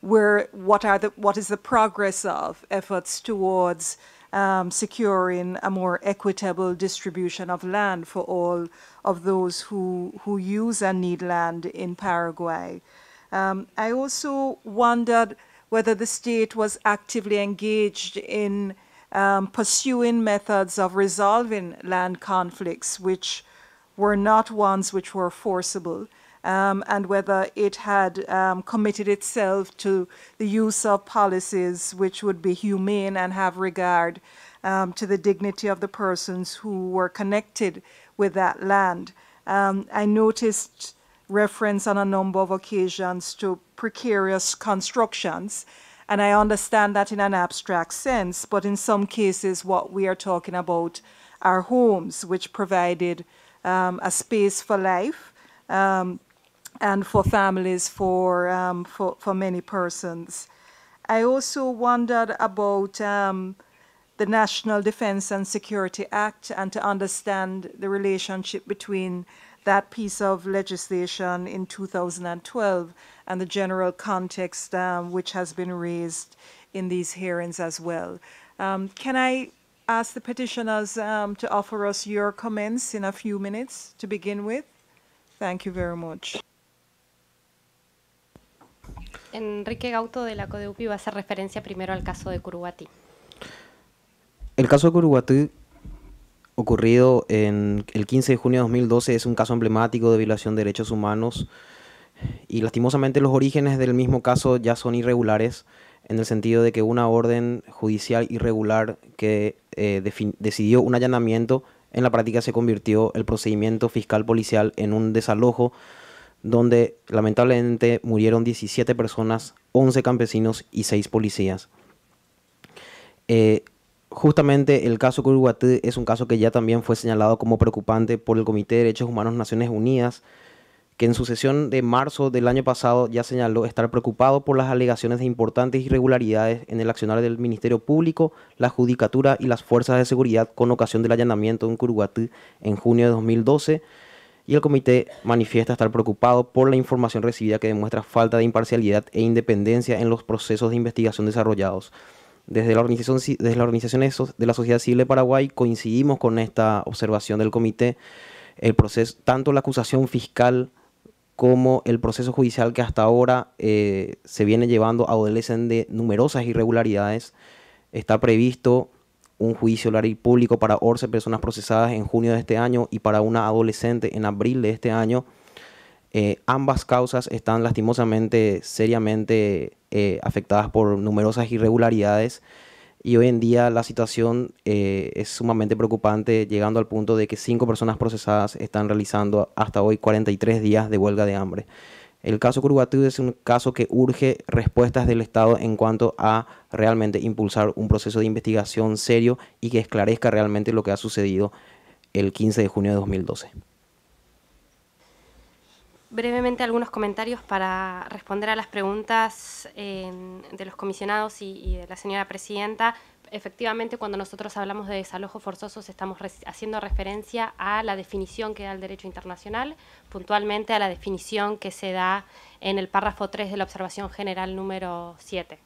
where what are the what is the progress of efforts towards um, securing a more equitable distribution of land for all of those who who use and need land in Paraguay. Um, I also wondered whether the state was actively engaged in um, pursuing methods of resolving land conflicts which were not ones which were forcible, um, and whether it had um, committed itself to the use of policies which would be humane and have regard um, to the dignity of the persons who were connected with that land. Um, I noticed reference on a number of occasions to precarious constructions. And I understand that in an abstract sense, but in some cases, what we are talking about are homes, which provided um, a space for life um, and for families, for, um, for, for many persons. I also wondered about um, the National Defense and Security Act and to understand the relationship between that piece of legislation in 2012 and the general context um, which has been raised in these hearings as well. Um, can I ask the petitioners um, to offer us your comments in a few minutes to begin with? Thank you very much. Enrique Gauto de la CODEUPI va a hacer referencia primero al caso de Curuguatí. El caso de Curuguatí ocurrido en el 15 de junio de 2012 es un caso emblemático de violación de derechos humanos y lastimosamente los orígenes del mismo caso ya son irregulares en el sentido de que una orden judicial irregular que eh, decidió un allanamiento en la práctica se convirtió el procedimiento fiscal policial en un desalojo donde lamentablemente murieron 17 personas, 11 campesinos y 6 policías. Eh, justamente el caso Curuguaty es un caso que ya también fue señalado como preocupante por el Comité de Derechos Humanos Naciones Unidas, que en su sesión de marzo del año pasado ya señaló estar preocupado por las alegaciones de importantes irregularidades en el accionar del Ministerio Público, la Judicatura y las Fuerzas de Seguridad con ocasión del allanamiento en Curuguaté en junio de 2012. Y el comité manifiesta estar preocupado por la información recibida que demuestra falta de imparcialidad e independencia en los procesos de investigación desarrollados desde la organización, desde la organización de la sociedad civil de Paraguay coincidimos con esta observación del comité. El proceso, tanto la acusación fiscal como el proceso judicial que hasta ahora eh, se viene llevando adolecen de numerosas irregularidades. Está previsto un juicio oral y público para 11 personas procesadas en junio de este año y para una adolescente en abril de este año. Eh, ambas causas están lastimosamente, seriamente eh, afectadas por numerosas irregularidades y hoy en día la situación eh, es sumamente preocupante, llegando al punto de que cinco personas procesadas están realizando hasta hoy 43 días de huelga de hambre. El caso Curubatú es un caso que urge respuestas del Estado en cuanto a realmente impulsar un proceso de investigación serio y que esclarezca realmente lo que ha sucedido el 15 de junio de 2012 brevemente algunos comentarios para responder a las preguntas em, de los comisionados y, de la señora presidenta. Efectivamente, cuando nosotros hablamos de desalojos forzosos, estamos haciendo referencia a la definición que da el derecho internacional, puntualmente a la definición que se da en el párrafo 3 de la observación general número 7.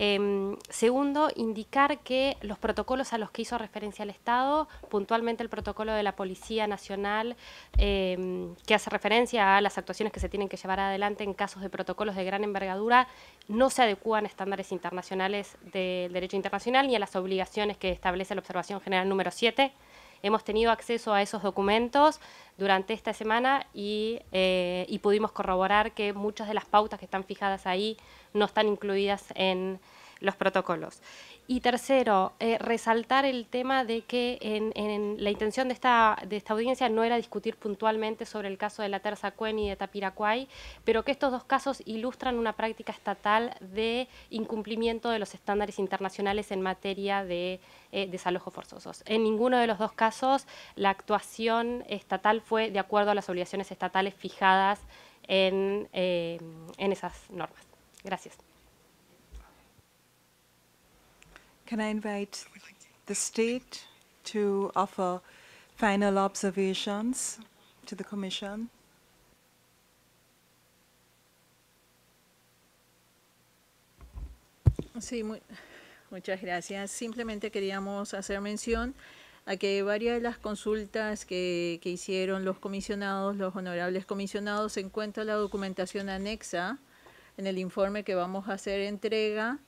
Em, segundo, indicar que los protocolos a los que hizo referencia el Estado, puntualmente el protocolo de la Policía Nacional, em, que hace referencia a las actuaciones que se tienen que llevar adelante en casos de protocolos de gran envergadura, no se adecúan a estándares internacionales del derecho internacional ni a las obligaciones que establece la Observación General número 7 Hemos tenido acceso a esos documentos durante esta semana eh, y, pudimos corroborar que muchas de las pautas que están fijadas ahí no están incluidas en los protocolos. Y tercero, eh, resaltar el tema de que en, la intención de esta, de esta, audiencia no era discutir puntualmente sobre el caso de la Terza Cuen y de Tapiracuay, pero que estos dos casos ilustran una práctica estatal de incumplimiento de los estándares internacionales en materia de eh, desalojos forzosos. En ninguno de los dos casos la actuación estatal fue de acuerdo a las obligaciones estatales fijadas en, eh, en esas normas. Gracias. Can I invite the state to offer final observations to the Commission? Sí, muchas gracias. Simplemente queríamos hacer mención a que varias de las consultas que, hicieron los comisionados, los honorables comisionados, se encuentra la documentación anexa en el informe que vamos a hacer entrega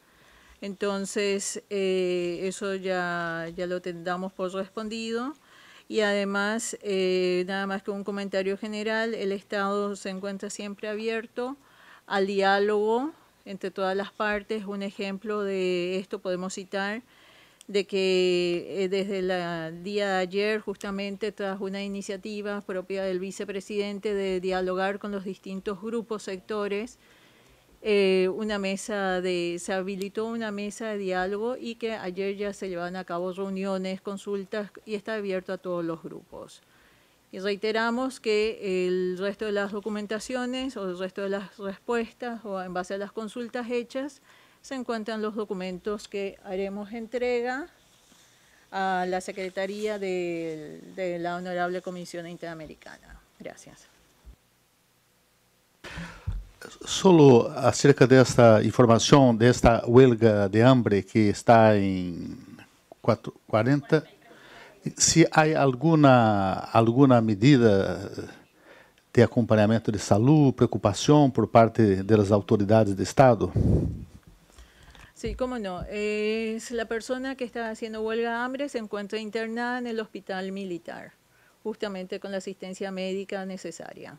entonces, eh, eso ya, ya lo tendamos por respondido. Y además, eh, nada más que un comentario general, el Estado se encuentra siempre abierto al diálogo entre todas las partes. Un ejemplo de esto podemos citar de que eh, desde el día de ayer, justamente tras una iniciativa propia del vicepresidente de dialogar con los distintos grupos, sectores, eh, una mesa de, se habilitó una mesa de diálogo y que ayer ya se llevan a cabo reuniones, consultas y está abierto a todos los grupos. Y reiteramos que el resto de las documentaciones o el resto de las respuestas o en base a las consultas hechas se encuentran los documentos que haremos entrega a la Secretaría de, de la Honorable Comisión Interamericana. Gracias solo acerca de esta información, de esta huelga de hambre que está en 40, si hay alguna, alguna medida de acompañamiento de salud, preocupación por parte de las autoridades de Estado? Sí, cómo no. la persona que está haciendo huelga de hambre se encuentra internada en el hospital militar, justamente con la asistencia médica necesaria.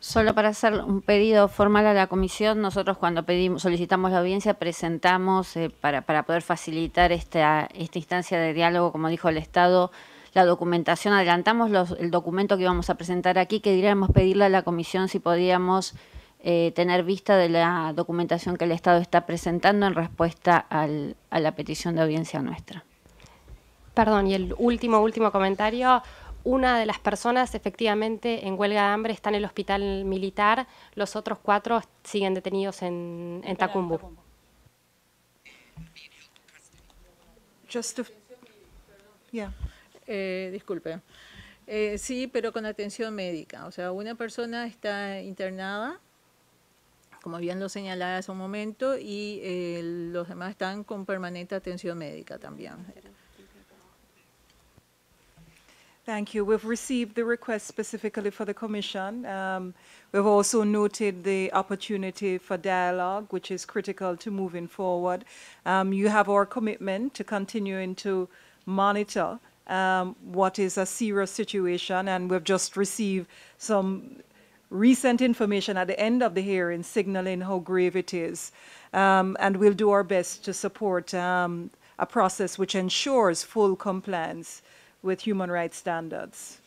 Solo para hacer un pedido formal a la comisión, nosotros cuando pedimos, solicitamos la audiencia presentamos eh, para, poder facilitar esta, instancia de diálogo, como dijo el Estado, la documentación, adelantamos el documento que íbamos a presentar aquí, que diríamos pedirle a la comisión si podíamos eh, tener vista de la documentación que el Estado está presentando en respuesta a la petición de audiencia nuestra. Perdón, y el último, último comentario. Una de las personas efectivamente en huelga de hambre está en el hospital militar, los otros cuatro siguen detenidos en, en Tacumbu. Eh, disculpe. Eh, sí, pero con atención médica. O sea, una persona está internada, como bien lo señalaba hace un momento, y eh, los demás están con permanente atención médica también. Thank you. We've received the request specifically for the Commission. Um, we've also noted the opportunity for dialogue, which is critical to moving forward. Um, you have our commitment to continuing to monitor um, what is a serious situation, and we've just received some recent information at the end of the hearing signaling how grave it is. Um, and we'll do our best to support um, a process which ensures full compliance with human rights standards.